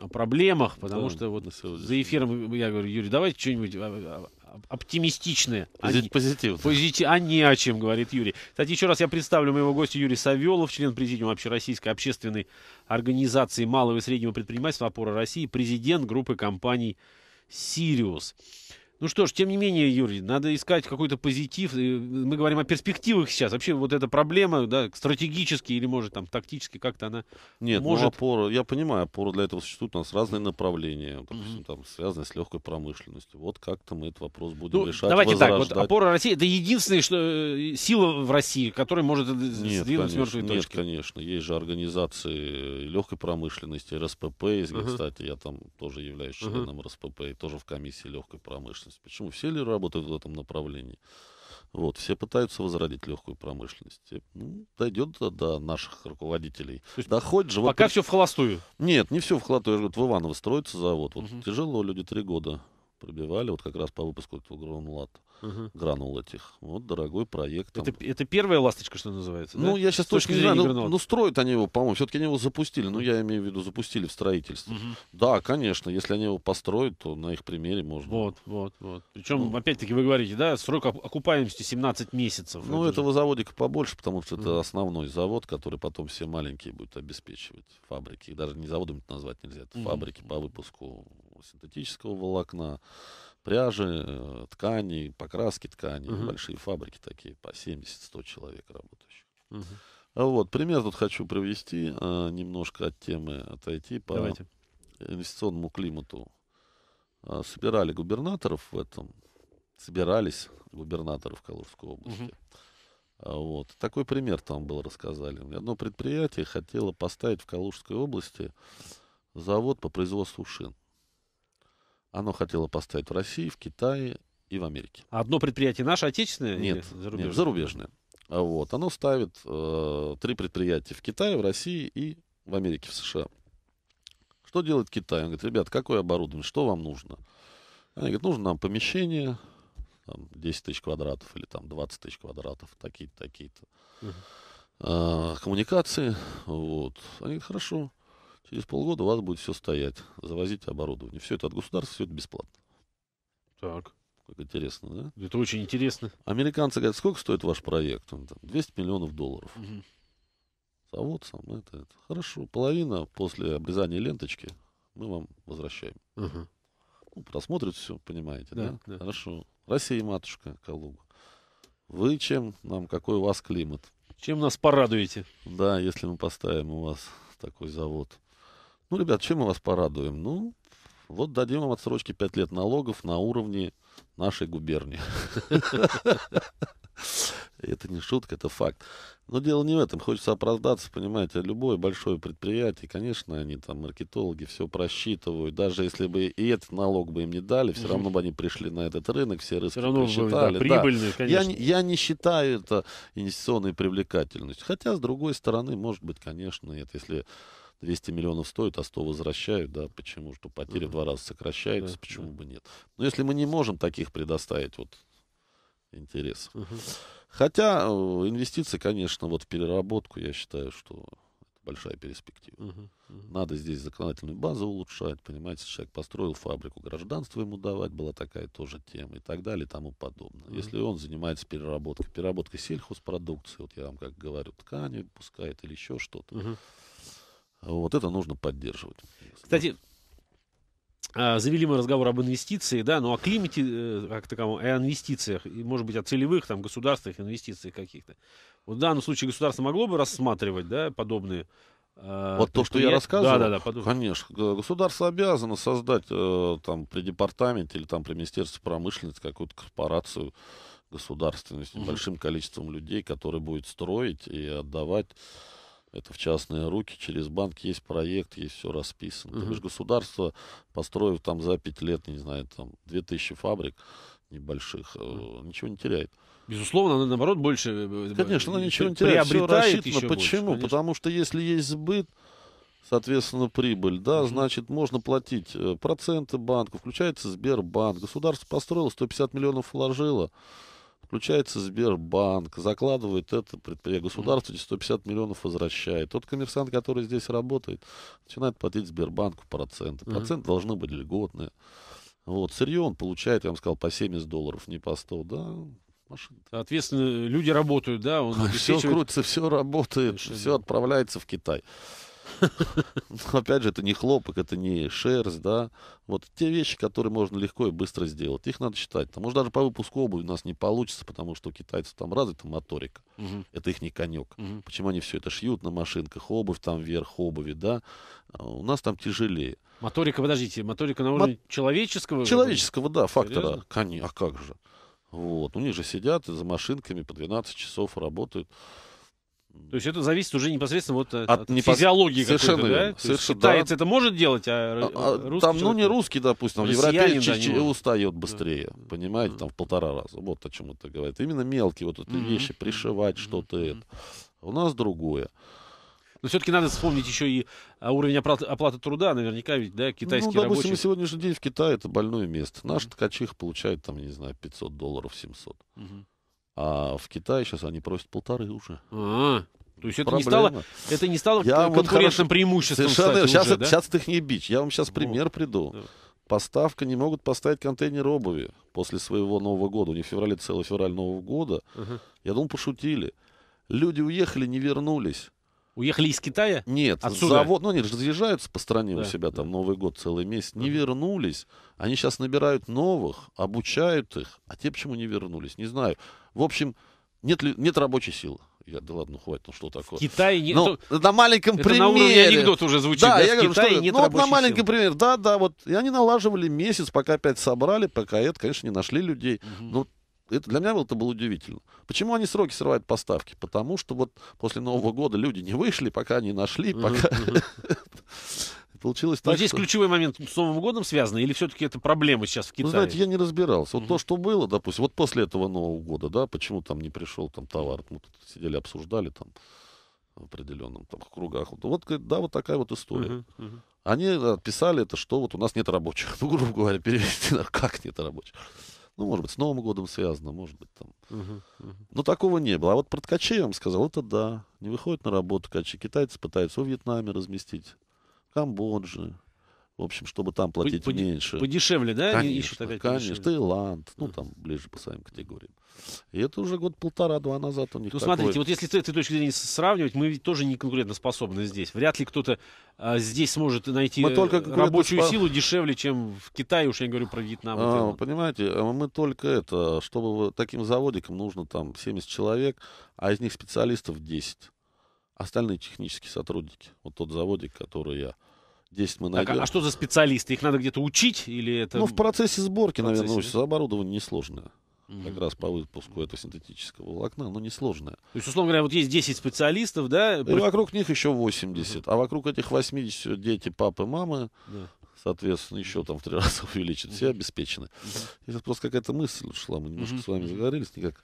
о проблемах, потому да. что вот за эфиром я говорю, Юрий, давайте что-нибудь а, а, а, оптимистичное, позитивное. Позити- а не о чем, говорит Юрий. Кстати, еще раз я представлю моего гостя Юрий Савелов, член президиума Общероссийской общественной организации малого и среднего предпринимательства «Опора России», президент группы компаний «Сириус». Ну что ж, тем не менее, Юрий, надо искать какой-то позитив. Э, мы говорим о перспективах сейчас. Вообще вот эта проблема, да, стратегически или, может, там, тактически как-то она Нет, ну, может... Ну, опора, я понимаю, опора для этого существует. У нас разные направления, допустим, mm-hmm. там, связанные с легкой промышленностью. Вот как-то мы этот вопрос будем ну, решать, Давайте так, вот опора России — это единственная что, э, сила в России, которая может нет, сдвинуть конечно, с точки. Нет, конечно. Есть же организации легкой промышленности, РСПП, если, uh-huh. кстати, я там тоже являюсь членом uh-huh. РСПП и тоже в комиссии легкой промышленности промышленность. Почему все ли работают в этом направлении? Вот, все пытаются возродить легкую промышленность. Э, ну, дойдет до, до наших руководителей. То есть Доходит же... Пока вот... все в холостую? Нет, не все в холостую. Я говорю, в Иваново строится завод. Вот угу. тяжело, люди три года пробивали, вот как раз по выпуску этого Громлата uh гранул этих. Вот дорогой проект. Это, это первая ласточка, что называется? Ну, да? я сейчас точно не знаю ну, ну, строят они его, по-моему, все-таки они его запустили. Ну, я имею в виду, запустили в строительство. uh Да, конечно, если они его построят, то на их примере можно. Вот, вот, вот. Причем, ну. опять-таки, вы говорите, да, срок окупаемости 17 месяцев. Ну, это этого же. заводика побольше, потому что uh это основной завод, который потом все маленькие будут обеспечивать. Фабрики. даже не заводом это назвать нельзя. Это uh фабрики по выпуску синтетического волокна, пряжи, э, ткани, покраски ткани, угу. большие фабрики такие, по 70-100 человек работающих. Угу. Вот, пример тут хочу привести, э, немножко от темы отойти по Давайте. инвестиционному климату. Э, собирали губернаторов в этом, собирались губернаторов Калужской области. Угу. Вот. Такой пример там был, рассказали. Одно предприятие хотело поставить в Калужской области завод по производству шин. Оно хотело поставить в России, в Китае и в Америке. А одно предприятие наше отечественное? Нет, или зарубежное. Нет, зарубежное. А вот, оно ставит э, три предприятия в Китае, в России и в Америке, в США. Что делает Китай? Он говорит, ребят, какое оборудование, что вам нужно? Они говорят, нужно нам помещение, там, 10 тысяч квадратов или там 20 тысяч квадратов, такие-то, такие-то. Uh-huh. Э, коммуникации, вот. Они говорят, хорошо. Через полгода у вас будет все стоять. Завозите оборудование. Все это от государства, все это бесплатно. Так. Как интересно, да? Это очень интересно. Американцы говорят, сколько стоит ваш проект? Он там 200 миллионов долларов. Угу. Завод сам, это, это. Хорошо, половина после обрезания ленточки мы вам возвращаем. Угу. Ну, просмотрят все, понимаете, да, да? да? Хорошо. Россия, матушка, Калуга. Вы чем нам, какой у вас климат? Чем нас порадуете? Да, если мы поставим у вас такой завод. Ну, ребят, чем мы вас порадуем? Ну, вот дадим вам отсрочки 5 лет налогов на уровне нашей губернии. Это не шутка, это факт. Но дело не в этом. Хочется оправдаться, понимаете, любое большое предприятие, конечно, они там, маркетологи, все просчитывают. Даже если бы и этот налог бы им не дали, все равно бы они пришли на этот рынок, все риски все равно просчитали. Бы, да, прибыльные, да. конечно. Я, я не считаю это инвестиционной привлекательностью. Хотя, с другой стороны, может быть, конечно, это если 200 миллионов стоит, а 100 возвращают, да, почему? Что потери в два раза сокращаются, почему бы нет? Но если мы не можем таких предоставить, вот интерес. Хотя э, инвестиции, конечно, вот в переработку, я считаю, что большая перспектива. Uh-huh, uh-huh. Надо здесь законодательную базу улучшать, понимаете, человек построил фабрику, гражданство ему давать, была такая тоже тема и так далее и тому подобное. Uh-huh. Если он занимается переработкой, переработкой сельхозпродукции, вот я вам как говорю, ткани пускает или еще что-то, uh-huh. Вот это нужно поддерживать. Кстати, а, завели мы разговор об инвестиции, да, ну о климате, э, как таковом, о инвестициях, и, может быть, о целевых там государственных инвестициях каких-то. Вот в данном случае государство могло бы рассматривать, да, подобные а, вот то, что я рассказывал, да, да, да, конечно, государство обязано создать э, там при департаменте или там при министерстве промышленности какую-то корпорацию государственную с небольшим угу. количеством людей, которые будет строить и отдавать это в частные руки, через банк есть проект, есть все расписано. Угу. То есть государство, построив там за 5 лет, не знаю, там 2000 фабрик небольших, угу. ничего не теряет. Безусловно, она наоборот больше... Э, конечно, она ничего не теряет, все рассчитано. Еще Почему? Больше, конечно. Потому что если есть сбыт, соответственно, прибыль, да, угу. значит, можно платить э, проценты банку, включается Сбербанк, государство построило, 150 миллионов вложило, Включается Сбербанк, закладывает это предприятие. Государство эти 150 миллионов возвращает. Тот коммерсант, который здесь работает, начинает платить Сбербанку проценты. Проценты mm-hmm. должны быть льготные. Вот, сырье он получает, я вам сказал, по 70 долларов, не по 100, да, машина. Соответственно, люди работают, да? Он обеспечивает... Все крутится, все работает, все отправляется в Китай. Опять же, это не хлопок, это не шерсть, да. Вот те вещи, которые можно легко и быстро сделать, их надо считать. Потому что даже по выпуску обуви у нас не получится, потому что у китайцев там развита моторика. Угу. Это их не конек. Угу. Почему они все это шьют на машинках, обувь там вверх обуви, да. А у нас там тяжелее. Моторика, подождите, моторика на уровне Мот... человеческого? Человеческого, да, фактора. Серьезно? А как же? Вот. У них же сидят за машинками по 12 часов работают. То есть это зависит уже непосредственно вот э, от, от непос... физиологии Совершенно какой-то, верно. да? Совершенно, китаец да. это может делать, а, а, а русский Там, ну, не русский, допустим, там, европеец да, устает быстрее, да. понимаете, там, в полтора раза. Вот о чем это говорит. Именно мелкие вот эти вещи, пришивать что-то это. У нас другое. Но все-таки надо вспомнить еще и а, уровень оплаты, оплаты труда, наверняка ведь, да, китайский Ну, допустим, рабочий... на сегодняшний день в Китае это больное место. Наш ткачих получает, там, не знаю, 500 долларов, 700. mm а в Китае сейчас они просят полторы уже. А-а-а. То есть это Проблема. не стало, это не стало я конкурентным вот хорошо, преимуществом. Совершенно, кстати, сейчас, да? сейчас ты их не бич. Я вам сейчас вот. пример приду. Да. Поставка не могут поставить контейнер обуви после своего Нового года. У них в феврале целый февраль Нового года. Угу. Я думал, пошутили. Люди уехали, не вернулись. Уехали из Китая? Нет, Отсюда? завод, ну они разъезжаются по стране да, у себя, да. там Новый год целый месяц, не вернулись. Они сейчас набирают новых, обучают их, а те почему не вернулись, не знаю. В общем, нет, нет рабочей силы. Я, да ладно, ну хватит, ну что такое? В Китае нет. Ну, то... на маленьком это примере. На анекдот уже звучит. Да, да? я говорю, что, нет ну, вот на маленьком силы. примере. Да, да, вот. И они налаживали месяц, пока опять собрали, пока это, конечно, не нашли людей. Угу. Ну, Но это для меня было это было удивительно. Почему они сроки срывают поставки? Потому что вот после Нового года люди не вышли, пока не нашли, пока... Получилось так, Но здесь что... ключевой момент с Новым годом связан, или все-таки это проблема сейчас в ну, Китае? Ну, знаете, я не разбирался. Вот угу. то, что было, допустим, вот после этого Нового года, да, почему там не пришел там товар, мы тут сидели, обсуждали там в определенном там, кругах. Вот, да, вот такая вот история. Угу, угу. Они э, писали это, что вот у нас нет рабочих. Ну, грубо говоря, перевести как нет рабочих. Ну, может быть, с Новым годом связано, может быть, там. Uh-huh, uh-huh. Но такого не было. А вот про ткачей я вам сказал, это да. Не выходят на работу ткачи. Китайцы пытаются в Вьетнаме разместить Камбоджи, в общем, чтобы там платить по, меньше. Подешевле, да? Конечно, ищут опять конечно. Подешевле. Таиланд, ну, там, ближе по своим категориям. И это уже год полтора-два назад у них Ну, такой... смотрите, вот если с этой точки зрения сравнивать, мы ведь тоже не конкурентоспособны здесь. Вряд ли кто-то а, здесь сможет найти мы только э, рабочую спо... силу дешевле, чем в Китае, уж я не говорю про Вьетнам. А, понимаете, а мы только это, чтобы таким заводикам нужно там 70 человек, а из них специалистов 10 остальные технические сотрудники. Вот тот заводик, который я 10 мы а найдем. Так, а что за специалисты? Их надо где-то учить или это? Ну, в процессе сборки, в процессе, наверное, ну, учатся. Оборудование несложное. Угу. Как раз по выпуску этого синтетического волокна, но несложное. То есть, условно говоря, вот есть 10 специалистов, да? И вокруг них еще 80. Угу. А вокруг этих 80 дети, папы, мамы, да. соответственно, еще там в три раза увеличат. Угу. Все обеспечены. Угу. Это просто какая-то мысль шла. Мы немножко угу. с вами заговорились, никак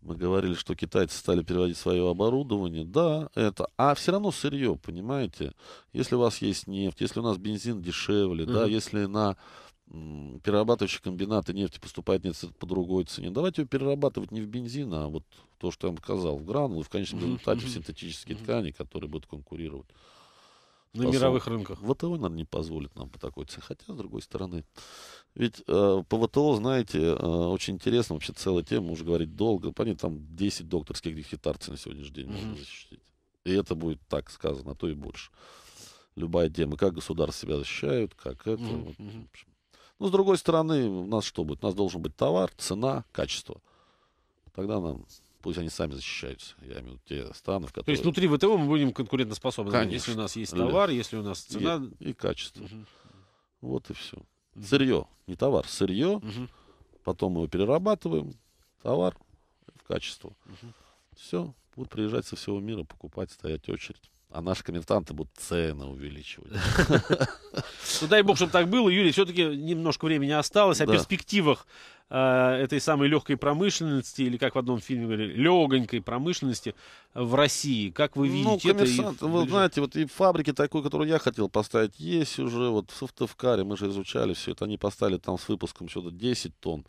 мы говорили, что китайцы стали переводить свое оборудование. Да, это. А все равно сырье, понимаете? Если у вас есть нефть, если у нас бензин дешевле, mm да, если на перерабатывающие комбинаты нефти поступает нефть по другой цене. Давайте ее перерабатывать не в бензин, а вот то, что я вам сказал, в гранулы, в конечном результате в синтетические ткани, которые будут конкурировать на позволит. мировых рынках. ВТО, наверное, не позволит нам по такой цене. Хотя, с другой стороны, ведь э, по ВТО, знаете, э, очень интересно, вообще целая тема, уже говорить долго. Понятно, там 10 докторских гектарций на сегодняшний день mm-hmm. можно защитить. И это будет так сказано, а то и больше. Любая тема, как государство себя защищают, как это. Mm-hmm. Вот, в Но с другой стороны, у нас что будет? У нас должен быть товар, цена, качество. Тогда нам пусть они сами защищаются. Я имею в виду те страны, в которые... То есть внутри ВТО мы будем конкурентоспособны, Конечно. если у нас есть товар, если у нас цена... И, и качество. Угу. Вот и все. Сырье, не товар, сырье, угу. потом мы его перерабатываем, товар в качество. Угу. Все, будут приезжать со всего мира, покупать, стоять очередь а наши комментанты будут цены увеличивать. Ну, дай бог, чтобы так было. Юрий, все-таки немножко времени осталось. О перспективах э, этой самой легкой промышленности, или как в одном фильме говорили, легонькой промышленности в России. Как вы ну, видите ну, коммерсант, это? И... Вы знаете, вот и фабрики такой, которую я хотел поставить, есть уже. Вот в Сыфтывкаре мы же изучали все это. Они поставили там с выпуском что-то 10 тонн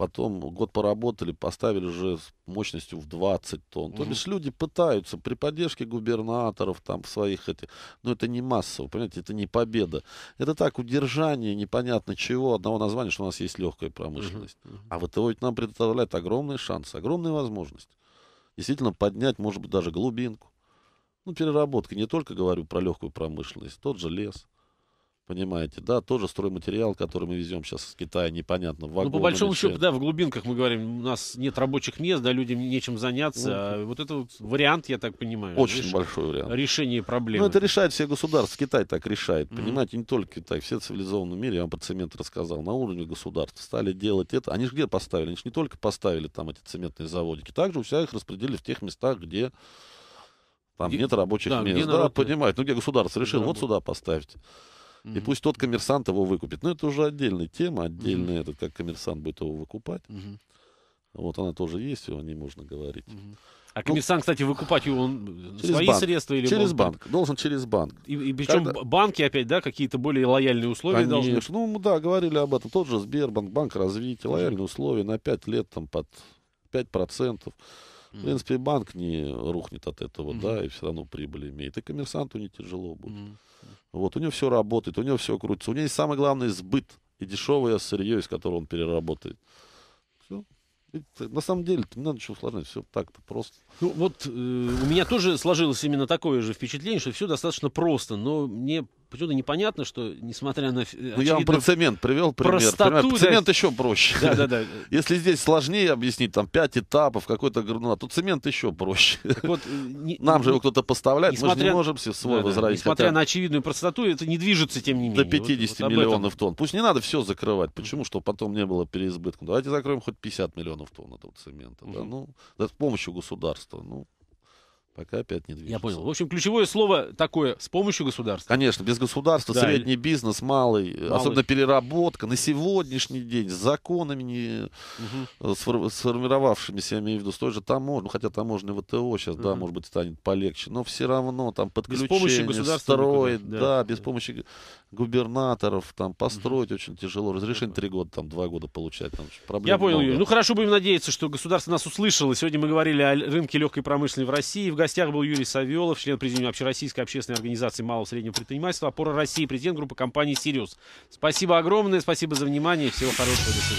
потом год поработали, поставили уже мощностью в 20 тонн. То есть люди пытаются при поддержке губернаторов там своих эти, но это не массово, понимаете, это не победа. Это так, удержание непонятно чего, одного названия, что у нас есть легкая промышленность. А вот ведь нам предоставляет огромные шансы, огромные возможности. Действительно поднять, может быть, даже глубинку. Ну, переработка, не только говорю про легкую промышленность, тот же лес. Понимаете, да, тоже стройматериал, который мы везем сейчас из Китая, непонятно. вагон. ну, по большому счету, да, в глубинках мы говорим, у нас нет рабочих мест, да, людям нечем заняться. Ну, а вот это вот вариант, я так понимаю. Очень реш... большой вариант. Решение проблемы. Ну, это решает все государства. Китай так решает. Mm-hmm. Понимаете, не только Китай, все цивилизованные мире, я вам про цемент рассказал, на уровне государств стали делать это. Они же где поставили? Они же не только поставили там эти цементные заводики, также у себя их распределили в тех местах, где там где... нет рабочих да, мест. Где народ... Да, понимаете, ну где государство решило, вот сюда поставить. Mm-hmm. И пусть тот коммерсант его выкупит. Но это уже отдельная тема, отдельный mm-hmm. этот, как коммерсант будет его выкупать. Mm-hmm. Вот она тоже есть, о ней можно говорить. Mm-hmm. А ну, коммерсант, ну, кстати, выкупать его он э, через свои банк. средства или через он... банк должен через банк. И, и причем Когда... банки опять, да, какие-то более лояльные условия Конечно. должны. Ну да, говорили об этом. Тот же Сбербанк, банк развития, mm-hmm. лояльные условия на 5 лет там под 5 процентов. В принципе, банк не рухнет от этого, mm-hmm. да, и все равно прибыль имеет. И коммерсанту не тяжело будет. Mm-hmm. Вот, у него все работает, у него все крутится. У него есть самый главный сбыт и дешевое сырье, из которого он переработает. Все. На самом деле, не надо ничего усложнять, все так-то просто. Ну вот э, у меня тоже сложилось именно такое же впечатление, что все достаточно просто, но мне почему-то непонятно, что, несмотря на... Ну, я вам про цемент привел пример. Простоту, Понимаете, цемент да. еще проще. Да, да, да. Если здесь сложнее объяснить, там, пять этапов, какой-то гранулат, то цемент еще проще. вот, э, не, Нам же его кто-то поставляет, мы же не можем все свой да, да, возразить. Несмотря хотя... на очевидную простоту, это не движется, тем не менее. До 50 вот, миллионов этом. тонн. Пусть не надо все закрывать. Почему? Чтобы потом не было переизбытка. Ну, давайте закроем хоть 50 миллионов тонн этого цемента. Угу. Да? Ну, да, с помощью государства. Ну, Пока опять не движется. Я понял. В общем, ключевое слово такое с помощью государства. Конечно, без государства да. средний бизнес, малый, малый, особенно переработка на сегодняшний день с законами, не угу. сформировавшимися, я имею в виду, с той же таможней, ну, хотя таможня ВТО сейчас, угу. да, может быть, станет полегче, но все равно там подключение, без помощи государства строить, да, да, без да. помощи губернаторов, там построить угу. очень тяжело, разрешение три года, там два года получать, там проблемы. Я понял, Юрий. Ну хорошо, будем надеяться, что государство нас услышало. Сегодня мы говорили о рынке легкой промышленности в России, в гостях гостях был Юрий Савелов, член президиума Общероссийской общественной организации малого и среднего предпринимательства, опора России, президент группы компании «Сириус». Спасибо огромное, спасибо за внимание, всего хорошего, до свидания.